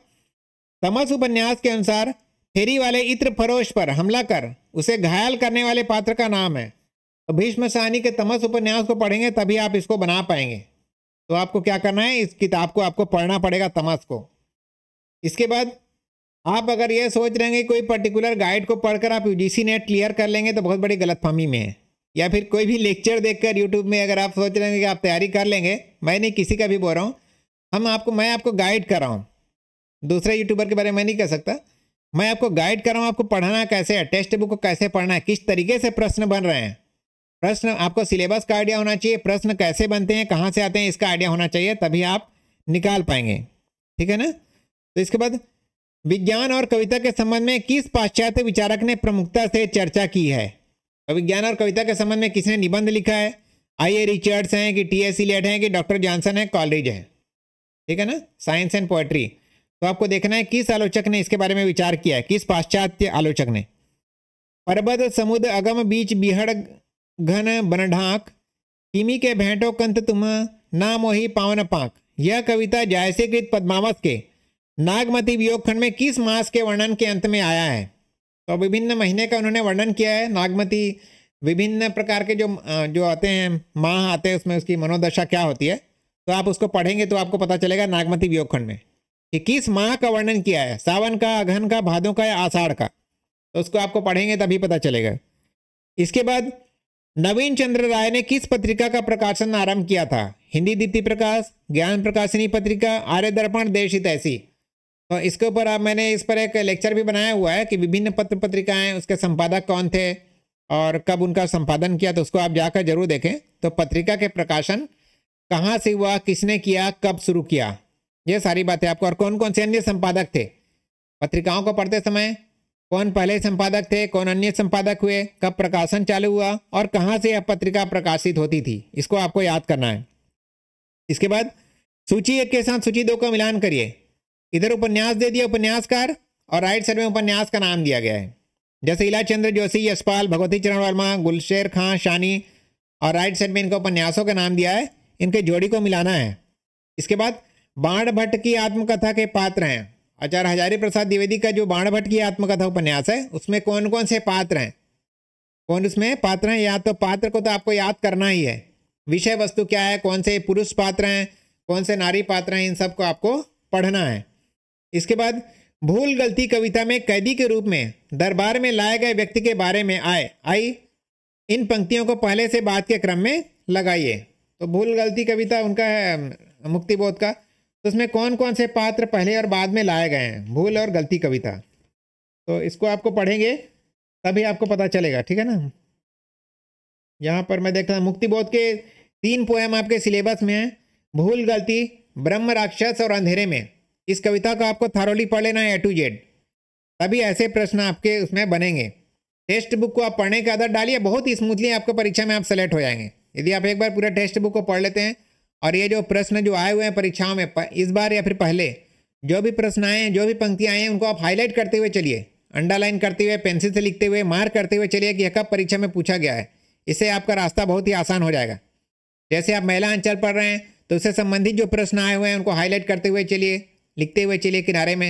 तमस उपन्यास के अनुसार फेरी वाले इत्र फरोश पर हमला कर उसे घायल करने वाले पात्र का नाम है तो भीष्म सहनी के तमस उपन्यास को पढ़ेंगे तभी आप इसको बना पाएंगे तो आपको क्या करना है इस किताब को आपको पढ़ना पड़ेगा तमस को इसके बाद आप अगर यह सोच रहे हैं कोई पर्टिकुलर गाइड को पढ़कर आप यू नेट क्लियर कर लेंगे तो बहुत बड़ी गलतफहमी में है या फिर कोई भी लेक्चर देखकर यूट्यूब में अगर आप सोच रहे हैं कि आप तैयारी कर लेंगे मैं नहीं किसी का भी बोल रहा हूँ हम आपको मैं आपको गाइड कर रहा हूँ दूसरे यूट्यूबर के बारे में नहीं कह सकता मैं आपको गाइड कर रहा हूँ आपको पढ़ना कैसे है टेक्स्ट बुक को कैसे पढ़ना है किस तरीके से प्रश्न बन रहे हैं प्रश्न आपको सिलेबस का आइडिया होना चाहिए प्रश्न कैसे बनते हैं कहाँ से आते हैं इसका आइडिया होना चाहिए तभी आप निकाल पाएंगे ठीक है ना तो इसके बाद विज्ञान और कविता के संबंध में किस पाश्चात्य विचारक ने प्रमुखता से चर्चा की है अभिज्ञान और कविता के संबंध में किसने निबंध लिखा है आई ए रिचर्ड्स हैं कि टी एस इलेट हैं कि डॉक्टर जॉनसन है कॉलेज हैं ठीक है ना साइंस एंड पोएट्री तो आपको देखना है किस आलोचक ने इसके बारे में विचार किया है किस पाश्चात्य आलोचक ने पर्वत समुद्र अगम बीच बिहड़ घन बनढाक किमी के भेंटो कंत तुम ना मोही पावन पाक यह कविता जायसे कृत पद्मावत के नागमती वियोग खंड में किस मास के वर्णन के अंत में आया है तो विभिन्न महीने का उन्होंने वर्णन किया है नागमती विभिन्न प्रकार के जो जो आते हैं माह आते हैं उसमें उसकी मनोदशा क्या होती है तो आप उसको पढ़ेंगे तो आपको पता चलेगा नागमती वियोगखंड में कि किस माह का वर्णन किया है सावन का अघन का भादों का या आषाढ़ का तो उसको आपको पढ़ेंगे तभी पता चलेगा इसके बाद नवीन चंद्र राय ने किस पत्रिका का प्रकाशन आरंभ किया था हिंदी दीप्ति प्रकाश ज्ञान प्रकाशनी पत्रिका आर्य दर्पण देशित ऐसी तो इसके ऊपर अब मैंने इस पर एक लेक्चर भी बनाया हुआ है कि विभिन्न पत्र पत्रिकाएं उसके संपादक कौन थे और कब उनका संपादन किया तो उसको आप जाकर जरूर देखें तो पत्रिका के प्रकाशन कहाँ से हुआ किसने किया कब शुरू किया ये सारी बातें आपको और कौन कौन से अन्य संपादक थे पत्रिकाओं को पढ़ते समय कौन पहले संपादक थे कौन अन्य संपादक हुए कब प्रकाशन चालू हुआ और कहाँ से यह पत्रिका प्रकाशित होती थी इसको आपको याद करना है इसके बाद सूची एक के साथ सूची दो का मिलान करिए इधर उपन्यास दे दिया उपन्यासकार और राइट साइड में उपन्यास का नाम दिया गया है जैसे इला चंद्र जोशी यशपाल भगवती चरण वर्मा गुलशेर खां शानी और राइट साइड में इनका उपन्यासों का नाम दिया है इनके जोड़ी को मिलाना है इसके बाद बाण भट्ट की आत्मकथा के पात्र हैं आचार्य हजारी प्रसाद द्विवेदी का जो बाण भट्ट की आत्मकथा उपन्यास है उसमें कौन कौन से पात्र हैं कौन उसमें पात्र हैं या तो पात्र को तो आपको याद करना ही है विषय वस्तु क्या है कौन से पुरुष पात्र हैं कौन से नारी पात्र हैं इन सबको आपको पढ़ना है इसके बाद भूल गलती कविता में कैदी के रूप में दरबार में लाए गए व्यक्ति के बारे में आए आई इन पंक्तियों को पहले से बाद के क्रम में लगाइए तो भूल गलती कविता उनका है मुक्तिबोध का तो उसमें कौन कौन से पात्र पहले और बाद में लाए गए हैं भूल और गलती कविता तो इसको आपको पढ़ेंगे तभी आपको पता चलेगा ठीक है ना यहाँ पर मैं देख रहा हूँ मुक्तिबोध के तीन पोएम आपके सिलेबस में हैं भूल गलती ब्रह्म राक्षस और अंधेरे में इस कविता को आपको थारोली पढ़ लेना है ए टू जेड तभी ऐसे प्रश्न आपके उसमें बनेंगे टेक्स्ट बुक को आप पढ़ने का आदत डालिए बहुत ही स्मूथली आपको परीक्षा में आप सेलेक्ट हो जाएंगे यदि आप एक बार पूरा टेक्स्ट बुक को पढ़ लेते हैं और ये जो प्रश्न जो आए हुए हैं परीक्षाओं में इस बार या फिर पहले जो भी प्रश्न आए हैं जो भी पंक्तियाँ आए हैं उनको आप हाईलाइट करते हुए चलिए अंडरलाइन करते हुए पेंसिल से लिखते हुए मार्क करते हुए चलिए कि यह कब परीक्षा में पूछा गया है इससे आपका रास्ता बहुत ही आसान हो जाएगा जैसे आप महिला अंचल पढ़ रहे हैं तो उससे संबंधित जो प्रश्न आए हुए हैं उनको हाईलाइट करते हुए चलिए लिखते हुए चलिए किनारे में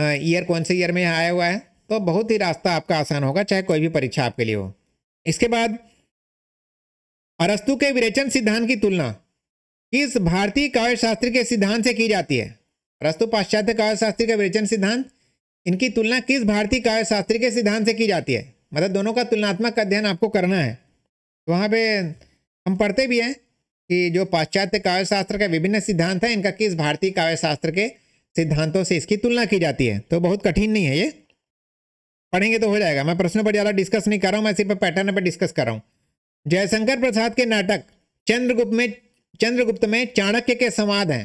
ईयर कौन से ईयर में आया हुआ है तो बहुत ही रास्ता आपका आसान होगा चाहे कोई भी परीक्षा आपके लिए हो इसके बाद अरस्तु के विरेचन सिद्धांत की तुलना किस भारतीय काव्यशास्त्र के सिद्धांत से की जाती है अरस्तु पाश्चात्य काव्यशास्त्री का विरेचन सिद्धांत इनकी तुलना किस भारतीय काव्यशास्त्री के सिद्धांत से की जाती है मतलब दोनों का तुलनात्मक अध्ययन आपको करना है तो वहाँ पे हम पढ़ते भी हैं कि जो पाश्चात्य काव्यशास्त्र के विभिन्न सिद्धांत हैं इनका किस भारतीय काव्यशास्त्र के सिद्धांतों से इसकी तुलना की जाती है तो बहुत कठिन नहीं है ये पढ़ेंगे तो हो जाएगा मैं प्रश्नों पर ज़्यादा डिस्कस नहीं कर रहा हूँ मैं सिर्फ पैटर्न पर डिस्कस कर रहा हूँ जयशंकर प्रसाद के नाटक चंद्रगुप्त में चंद्रगुप्त में चाणक्य के संवाद हैं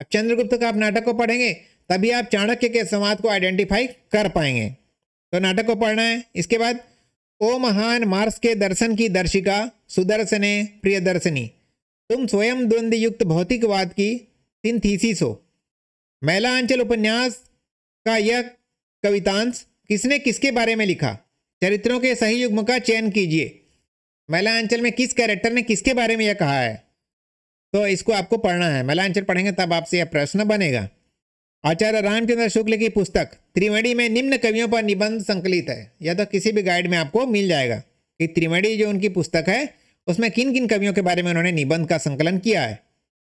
अब चंद्रगुप्त का आप नाटक को पढ़ेंगे तभी आप चाणक्य के संवाद को आइडेंटिफाई कर पाएंगे तो नाटक को पढ़ना है इसके बाद ओ महान मार्स के दर्शन की दर्शिका सुदर्शने दर्शनी तुम स्वयं द्वंद्वयुक्त भौतिकवाद की थीसिस हो महिला अंचल उपन्यास का यह कवितांश किसने किसके बारे में लिखा चरित्रों के सही युग्म का चयन कीजिए महिला अंचल में किस कैरेक्टर ने किसके बारे में यह कहा है तो इसको आपको पढ़ना है महिला पढ़ेंगे तब आपसे यह प्रश्न बनेगा आचार्य रामचंद्र शुक्ल की पुस्तक त्रिवेणी में निम्न कवियों पर निबंध संकलित है यह तो किसी भी गाइड में आपको मिल जाएगा कि त्रिवेणी जो उनकी पुस्तक है उसमें किन किन कवियों के बारे में उन्होंने निबंध का संकलन किया है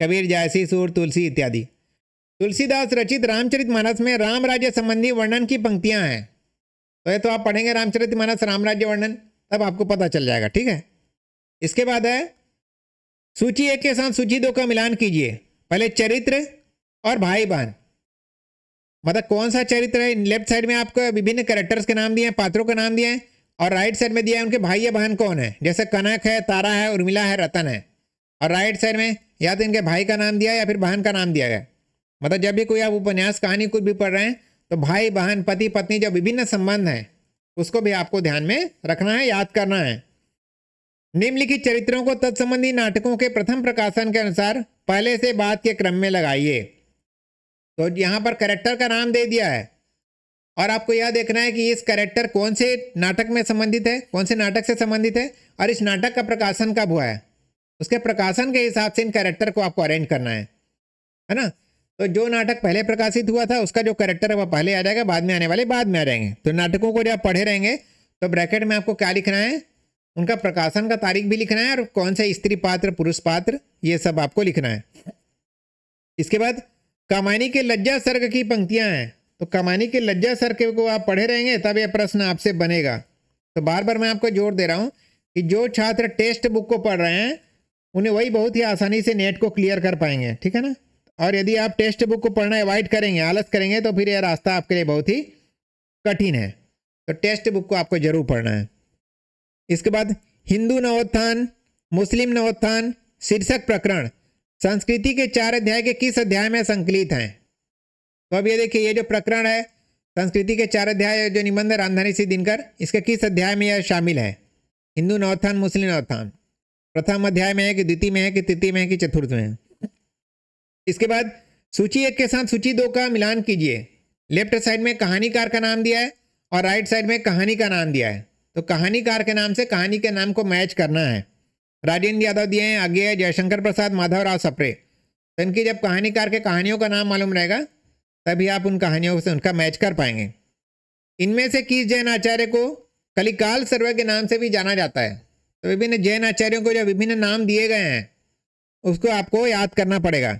कबीर जायसी सूर तुलसी इत्यादि तुलसीदास रचित रामचरित मानस में राम राज्य संबंधी वर्णन की पंक्तियां हैं तो ये तो आप पढ़ेंगे रामचरित मानस राम राज्य वर्णन तब आपको पता चल जाएगा ठीक है इसके बाद है सूची एक के साथ सूची दो का मिलान कीजिए पहले चरित्र और भाई बहन मतलब कौन सा चरित्र है लेफ्ट साइड में आपको विभिन्न कैरेक्टर्स के नाम दिए हैं पात्रों के नाम दिए हैं और राइट साइड में दिया है उनके भाई या बहन कौन है जैसे कनक है तारा है उर्मिला है रतन है और राइट साइड में या तो इनके भाई का नाम दिया या फिर बहन का नाम दिया गया मतलब जब भी कोई आप उपन्यास कहानी कुछ भी पढ़ रहे हैं तो भाई बहन पति पत्नी जो विभिन्न संबंध हैं उसको भी आपको ध्यान में रखना है याद करना है निम्नलिखित चरित्रों को तत्संबंधी नाटकों के प्रथम प्रकाशन के अनुसार पहले से बात के क्रम में लगाइए तो यहाँ पर करेक्टर का नाम दे दिया है और आपको यह देखना है कि इस करेक्टर कौन से नाटक में संबंधित है कौन से नाटक से संबंधित है और इस नाटक का प्रकाशन कब हुआ है उसके प्रकाशन के हिसाब से इन करेक्टर को आपको अरेंज करना है है ना तो जो नाटक पहले प्रकाशित हुआ था उसका जो करेक्टर है वह पहले आ जाएगा बाद में आने वाले बाद में आ जाएंगे तो नाटकों को जब पढ़े रहेंगे तो ब्रैकेट में आपको क्या लिखना है उनका प्रकाशन का तारीख भी लिखना है और कौन सा स्त्री पात्र पुरुष पात्र ये सब आपको लिखना है इसके बाद कमानी के लज्जा सर्ग की पंक्तियाँ हैं तो कमानी के लज्जा सर्ग को आप पढ़े रहेंगे तब यह प्रश्न आपसे बनेगा तो बार बार मैं आपको जोर दे रहा हूँ कि जो छात्र टेक्स्ट बुक को पढ़ रहे हैं उन्हें वही बहुत ही आसानी से नेट को क्लियर कर पाएंगे ठीक है ना और यदि आप टेक्स्ट बुक को पढ़ना अवॉइड करेंगे आलस करेंगे तो फिर यह रास्ता आपके लिए बहुत ही कठिन है तो टेक्स्ट बुक को आपको जरूर पढ़ना है इसके बाद हिंदू नवोत्थान मुस्लिम नवोत्थान शीर्षक प्रकरण संस्कृति के चार अध्याय के किस अध्याय में संकलित हैं तो अब ये देखिए ये जो प्रकरण है संस्कृति के चार अध्याय जो निबंध रामधानी सिंह दिनकर इसके किस अध्याय में यह शामिल है हिंदू नवोत्थान मुस्लिम नवोत्थान प्रथम अध्याय में है कि द्वितीय में है कि तृतीय में है कि चतुर्थ में है इसके बाद सूची एक के साथ सूची दो का मिलान कीजिए लेफ्ट साइड में कहानीकार का नाम दिया है और राइट साइड में कहानी का नाम दिया है तो कहानीकार के नाम से कहानी के नाम को मैच करना है राजेंद्र यादव दिए हैं आगे है जयशंकर प्रसाद माधवराव सप्रे तो इनकी जब कहानीकार के कहानियों का नाम मालूम रहेगा तभी आप उन कहानियों से उनका मैच कर पाएंगे इनमें से किस जैन आचार्य को कलिकाल सर्वे के नाम से भी जाना जाता है तो विभिन्न जैन आचार्यों को जो विभिन्न नाम दिए गए हैं उसको आपको याद करना पड़ेगा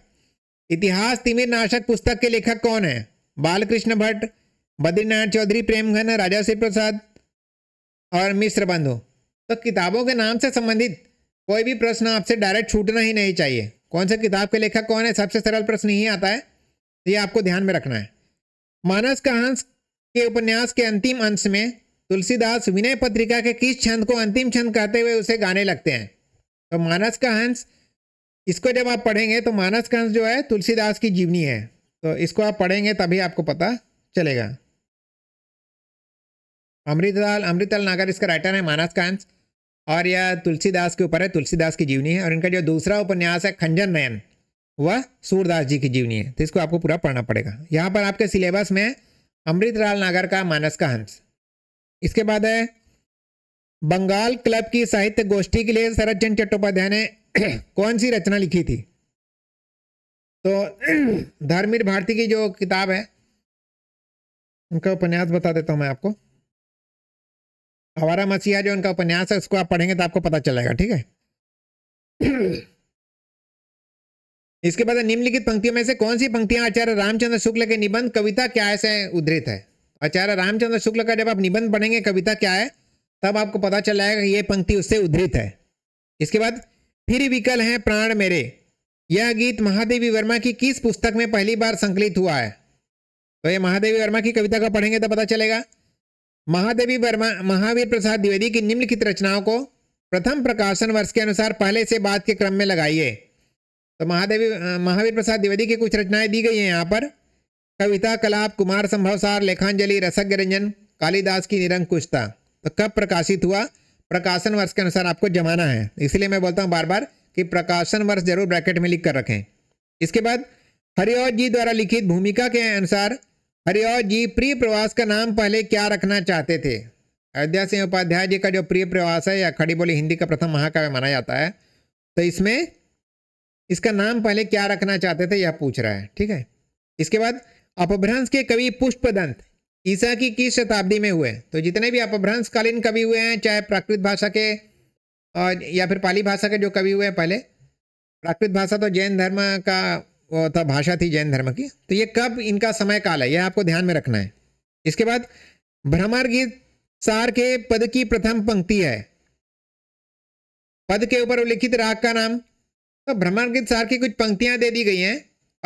इतिहास तिमिर नाशक पुस्तक के लेखक कौन है बालकृष्ण भट्ट बद्रीनारायण चौधरी प्रेमघन राजा श्री प्रसाद और मिश्र बंधु तो किताबों के नाम से संबंधित कोई भी प्रश्न आपसे डायरेक्ट छूटना ही नहीं चाहिए कौन से किताब के लेखक कौन है सबसे सरल प्रश्न ही आता है ये आपको ध्यान में रखना है मानस का हंस के उपन्यास के अंतिम अंश में तुलसीदास विनय पत्रिका के किस छंद को अंतिम छंद कहते हुए उसे गाने लगते हैं तो मानस का हंस इसको जब आप पढ़ेंगे तो मानस कंस जो है तुलसीदास की जीवनी है तो इसको आप पढ़ेंगे तभी आपको पता चलेगा अमृतलाल अमृतलाल नागर इसका राइटर है मानस कंस और यह तुलसीदास के ऊपर है तुलसीदास की जीवनी है और इनका जो दूसरा उपन्यास है खंजन नयन वह सूरदास जी की जीवनी है तो इसको आपको पूरा पढ़ना पड़ेगा यहाँ पर आपके सिलेबस में अमृतलाल नागर का मानस का हंस इसके बाद है बंगाल क्लब की साहित्य गोष्ठी के लिए शरद चंद चट्टोपाध्याय ने कौन सी रचना लिखी थी तो धर्मवीर भारती की जो किताब है उनका उपन्यास बता देता हूँ मैं आपको हवारा मसीहा जो उनका उपन्यास है उसको आप पढ़ेंगे तो आपको पता चलेगा ठीक है इसके बाद निम्नलिखित पंक्तियों में से कौन सी पंक्तियां आचार्य रामचंद्र शुक्ल के निबंध कविता क्या है से उद्धृत है आचार्य रामचंद्र शुक्ल का जब आप निबंध पढ़ेंगे कविता क्या है तब आपको पता चल जाएगा ये पंक्ति उससे उद्धृत है इसके बाद फिर विकल हैं प्राण मेरे यह गीत महादेवी वर्मा की किस पुस्तक में पहली बार संकलित हुआ है तो ये महादेवी वर्मा की कविता का पढ़ेंगे तो पता चलेगा महादेवी वर्मा महावीर प्रसाद द्विवेदी की निम्नलिखित रचनाओं को प्रथम प्रकाशन वर्ष के अनुसार पहले से बाद के क्रम में लगाइए तो महादेवी महावीर प्रसाद द्विवेदी की कुछ रचनाएं दी गई हैं यहाँ पर कविता कलाप कुमार संभवसार लेखांजलि रसज्ञ रंजन कालिदास की निरंकुशता तो कब प्रकाशित हुआ प्रकाशन वर्ष के अनुसार आपको जमाना है इसलिए मैं बोलता हूँ बार बार कि प्रकाशन वर्ष जरूर ब्रैकेट में लिख कर रखें इसके बाद हरिओ जी द्वारा लिखित भूमिका के अनुसार हरिओ जी प्रिय प्रवास का नाम पहले क्या रखना चाहते थे अयोध्या सिंह उपाध्याय जी का जो प्रिय प्रवास है या खड़ी बोली हिंदी का प्रथम महाकाव्य माना जाता है तो इसमें इसका नाम पहले क्या रखना चाहते थे यह पूछ रहा है ठीक है इसके बाद अपभ्रंश के कवि पुष्पदंत ईसा की किस शताब्दी में हुए तो जितने भी अपभ्रंश कालीन कवि हुए हैं चाहे प्राकृत भाषा के और या फिर पाली भाषा के जो कवि हुए हैं पहले प्राकृत भाषा तो जैन धर्म का वो था भाषा थी जैन धर्म की तो ये कब इनका समय काल है यह आपको ध्यान में रखना है इसके बाद भ्रमर गीत सार के पद की प्रथम पंक्ति है पद के ऊपर उल्लिखित राग का नाम तो भ्रमर गीत सार की कुछ पंक्तियां दे दी गई हैं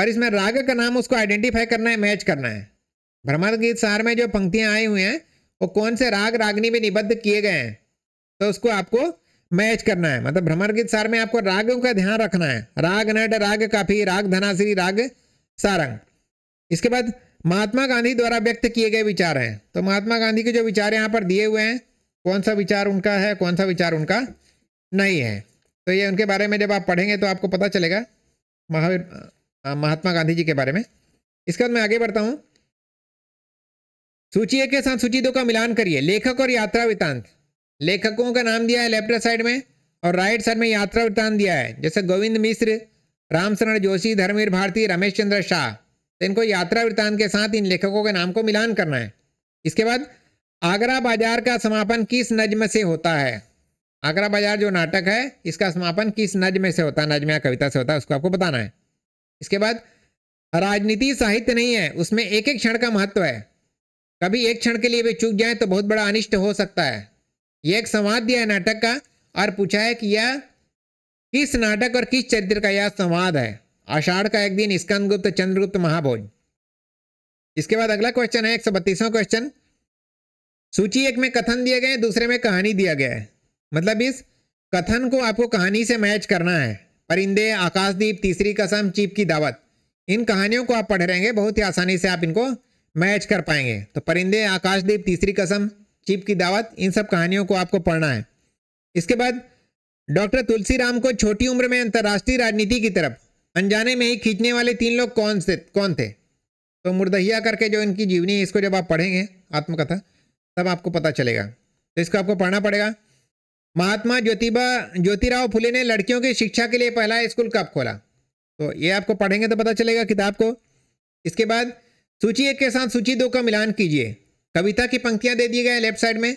और इसमें राग का नाम उसको आइडेंटिफाई करना है मैच करना है भ्रमर गीत सार में जो पंक्तियां आई हुई हैं वो कौन से राग रागनी में निबद्ध किए गए हैं तो उसको आपको मैच करना है मतलब भ्रमर गीत सार में आपको रागों का ध्यान रखना है राग नट राग काफी राग धनाश्री राग सारंग इसके बाद महात्मा गांधी द्वारा व्यक्त किए गए विचार हैं तो महात्मा गांधी के जो विचार यहाँ पर दिए हुए हैं कौन सा विचार उनका है कौन सा विचार उनका नहीं है तो ये उनके बारे में जब आप पढ़ेंगे तो आपको पता चलेगा महावीर महात्मा गांधी जी के बारे में इसके बाद मैं आगे बढ़ता हूँ सूची एक के साथ सूची दो का मिलान करिए लेखक और यात्रा वृतांत लेखकों का नाम दिया है लेफ्ट साइड में और राइट साइड में यात्रा वृतांत दिया है जैसे गोविंद मिश्र रामचरण जोशी धर्मवीर भारती रमेश चंद्र शाह तो इनको यात्रा वृतांत के साथ इन लेखकों के नाम को मिलान करना है इसके बाद आगरा बाजार का समापन किस नज्म से होता है आगरा बाजार जो नाटक है इसका समापन किस नज्म से होता है नज्म या कविता से होता है उसको आपको बताना है इसके बाद राजनीति साहित्य नहीं है उसमें एक एक क्षण का महत्व है कभी एक क्षण के लिए भी चूक जाए तो बहुत बड़ा अनिष्ट हो सकता है यह एक संवाद दिया है नाटक का और पूछा है कि यह किस नाटक और किस चरित्र का यह संवाद है आषाढ़ का एक दिन स्कंदगुप्त चंद्रगुप्त महाभोज इसके बाद अगला क्वेश्चन है एक सौ बत्तीसवा क्वेश्चन सूची एक में कथन दिए गए दूसरे में कहानी दिया गया है मतलब इस कथन को आपको कहानी से मैच करना है परिंदे आकाशदीप तीसरी कसम चीप की दावत इन कहानियों को आप पढ़ रहेंगे बहुत ही आसानी से आप इनको मैच कर पाएंगे तो परिंदे आकाशदीप तीसरी कसम चिप की दावत इन सब कहानियों को आपको पढ़ना है इसके बाद डॉक्टर तुलसीराम को छोटी उम्र में अंतर्राष्ट्रीय राजनीति की तरफ अनजाने में ही खींचने वाले तीन लोग कौन से कौन थे तो मुर्दहिया करके जो इनकी जीवनी है इसको जब आप पढ़ेंगे आत्मकथा तब आपको पता चलेगा तो इसको आपको पढ़ना पड़ेगा महात्मा ज्योतिबा ज्योतिराव फुले ने लड़कियों की शिक्षा के लिए पहला स्कूल कब खोला तो ये आपको पढ़ेंगे तो पता चलेगा किताब को इसके बाद सूची एक के साथ सूची दो का मिलान कीजिए कविता की पंक्तियां दे दी गई है लेफ्ट साइड में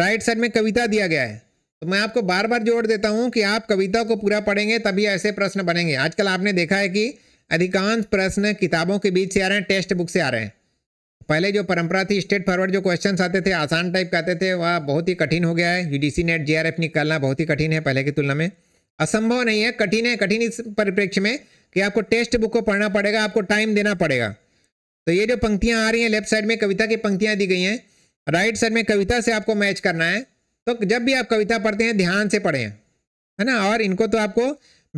राइट साइड में कविता दिया गया है तो मैं आपको बार बार जोड़ देता हूं कि आप कविता को पूरा पढ़ेंगे तभी ऐसे प्रश्न बनेंगे आजकल आपने देखा है कि अधिकांश प्रश्न किताबों के बीच से आ रहे हैं टेक्स्ट बुक से आ रहे हैं पहले जो परंपरा थी स्टेट फॉरवर्ड जो क्वेश्चन आते थे आसान टाइप के आते थे वह बहुत ही कठिन हो गया है यूडीसी नेट जे निकालना बहुत ही कठिन है पहले की तुलना में असंभव नहीं है कठिन है कठिन इस परिप्रेक्ष्य में कि आपको टेक्स्ट बुक को पढ़ना पड़ेगा आपको टाइम देना पड़ेगा तो ये जो पंक्तियां आ रही हैं लेफ्ट साइड में कविता की पंक्तियां दी गई हैं राइट साइड में कविता से आपको मैच करना है तो जब भी आप कविता पढ़ते हैं ध्यान से पढ़ें है ना और इनको तो आपको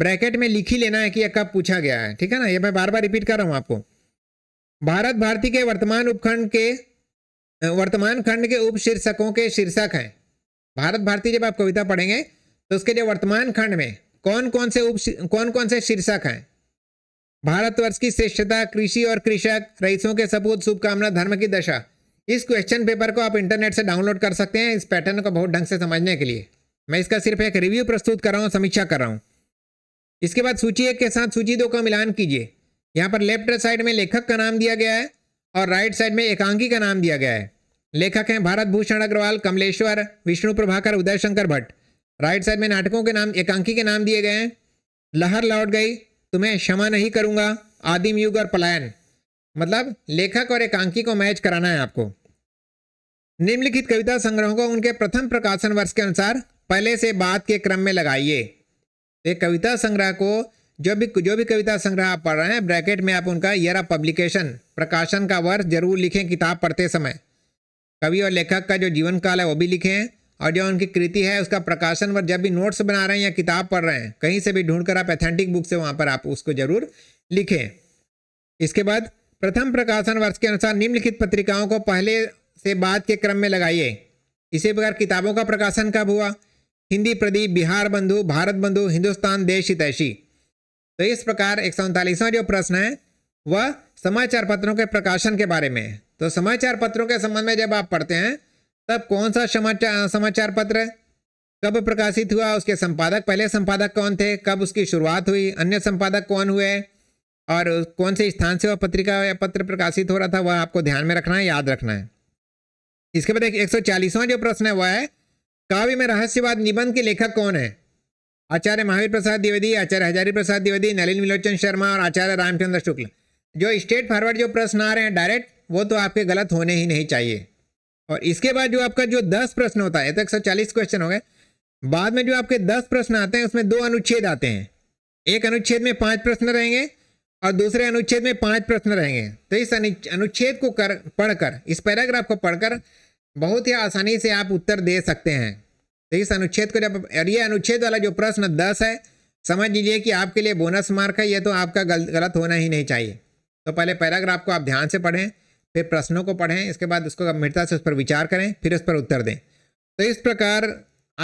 ब्रैकेट में लिख ही लेना है कि यह कब पूछा गया है ठीक है ना ये मैं बार बार रिपीट कर रहा हूँ आपको भारत भारती के वर्तमान उपखंड के वर्तमान खंड के उप शीर्षकों के शीर्षक हैं भारत भारती जब आप कविता पढ़ेंगे तो उसके जो वर्तमान खंड में कौन कौन से उप कौन कौन से शीर्षक हैं भारतवर्ष की श्रेष्ठता कृषि और कृषक रईसों के सपूत शुभकामना धर्म की दशा इस क्वेश्चन पेपर को आप इंटरनेट से डाउनलोड कर सकते हैं इस पैटर्न को बहुत ढंग से समझने के लिए मैं इसका सिर्फ एक रिव्यू प्रस्तुत कर रहा हूँ समीक्षा कर रहा हूँ इसके बाद सूची एक के साथ सूची दो का मिलान कीजिए यहाँ पर लेफ्ट साइड में लेखक का नाम दिया गया है और राइट साइड में एकांकी का नाम दिया गया है लेखक हैं भारत भूषण अग्रवाल कमलेश्वर विष्णु प्रभाकर उदय शंकर भट्ट राइट साइड में नाटकों के नाम एकांकी के नाम दिए गए हैं लहर लौट गई तुम्हें क्षमा नहीं करूंगा आदिम युग और पलायन मतलब लेखक और एकांकी को मैच कराना है आपको निम्नलिखित कविता संग्रहों को उनके प्रथम प्रकाशन वर्ष के अनुसार पहले से बाद के क्रम में लगाइए एक कविता संग्रह को जो भी जो भी कविता संग्रह आप पढ़ रहे हैं ब्रैकेट में आप उनका ईयर पब्लिकेशन प्रकाशन का वर्ष जरूर लिखें किताब पढ़ते समय कवि और लेखक का जो जीवन काल है वो भी लिखें और जो उनकी कृति है उसका प्रकाशन पर जब भी नोट्स बना रहे हैं या किताब पढ़ रहे हैं कहीं से भी ढूंढ कर आप एथेंटिक बुक से वहाँ पर आप उसको जरूर लिखें इसके बाद प्रथम प्रकाशन वर्ष के अनुसार निम्नलिखित पत्रिकाओं को पहले से बाद के क्रम में लगाइए इसी प्रकार किताबों का प्रकाशन कब हुआ हिंदी प्रदीप बिहार बंधु भारत बंधु हिंदुस्तान देश हितैषी तो इस प्रकार एक जो प्रश्न है वह समाचार पत्रों के प्रकाशन के बारे में तो समाचार पत्रों के संबंध में जब आप पढ़ते हैं तब कौन सा समाचार समाचार पत्र कब प्रकाशित हुआ उसके संपादक पहले संपादक कौन थे कब उसकी शुरुआत हुई अन्य संपादक कौन हुए और कौन से स्थान से वह पत्रिका या पत्र प्रकाशित हो रहा था वह आपको ध्यान में रखना है याद रखना है इसके बाद एक सौ जो प्रश्न है वह है काव्य में रहस्यवाद निबंध के लेखक कौन है आचार्य महावीर प्रसाद द्विवेदी आचार्य हजारी प्रसाद द्विवेदी नलिन विलोचन शर्मा और आचार्य रामचंद्र शुक्ल जो स्ट्रेट फॉरवर्ड जो प्रश्न आ रहे हैं डायरेक्ट वो तो आपके गलत होने ही नहीं चाहिए और इसके बाद जो आपका जो दस प्रश्न होता है तो एक सौ चालीस क्वेश्चन हो गए बाद में जो आपके दस प्रश्न आते हैं उसमें दो अनुच्छेद आते हैं एक अनुच्छेद में पांच प्रश्न रहेंगे और दूसरे अनुच्छेद में पांच प्रश्न रहेंगे तो इस अनुच्छेद को कर पढ़कर इस पैराग्राफ को पढ़कर बहुत ही आसानी से आप उत्तर दे सकते हैं तो इस अनुच्छेद को जब ये अनुच्छेद वाला जो प्रश्न दस है समझ लीजिए कि आपके लिए बोनस मार्क है यह तो आपका गल, गलत होना ही नहीं चाहिए तो पहले पैराग्राफ को आप ध्यान से पढ़ें फिर प्रश्नों को पढ़ें इसके बाद उसको गंभीरता से उस पर विचार करें फिर उस पर उत्तर दें तो इस प्रकार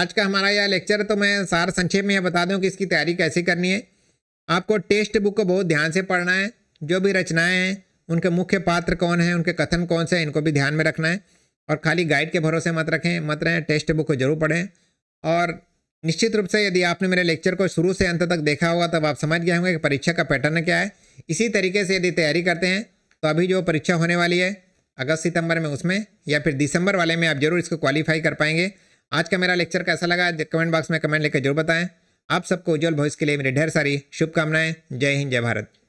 आज का हमारा यह लेक्चर तो मैं सार संक्षेप में यह बता दूं कि इसकी तैयारी कैसे करनी है आपको टेक्स्ट बुक को बहुत ध्यान से पढ़ना है जो भी रचनाएं हैं उनके मुख्य पात्र कौन हैं उनके कथन कौन से हैं इनको भी ध्यान में रखना है और खाली गाइड के भरोसे मत रखें मत रहें टेक्स्ट बुक को जरूर पढ़ें और निश्चित रूप से यदि आपने मेरे लेक्चर को शुरू से अंत तक देखा होगा तब आप समझ गए होंगे कि परीक्षा का पैटर्न क्या है इसी तरीके से यदि तैयारी करते हैं तो अभी जो परीक्षा होने वाली है अगस्त सितंबर में उसमें या फिर दिसंबर वाले में आप जरूर इसको क्वालिफाई कर पाएंगे आज का मेरा लेक्चर कैसा लगा कमेंट बॉक्स में कमेंट लेकर जरूर बताएं आप सबको उज्जवल भविष्य के लिए मेरी ढेर सारी शुभकामनाएं जय हिंद जय भारत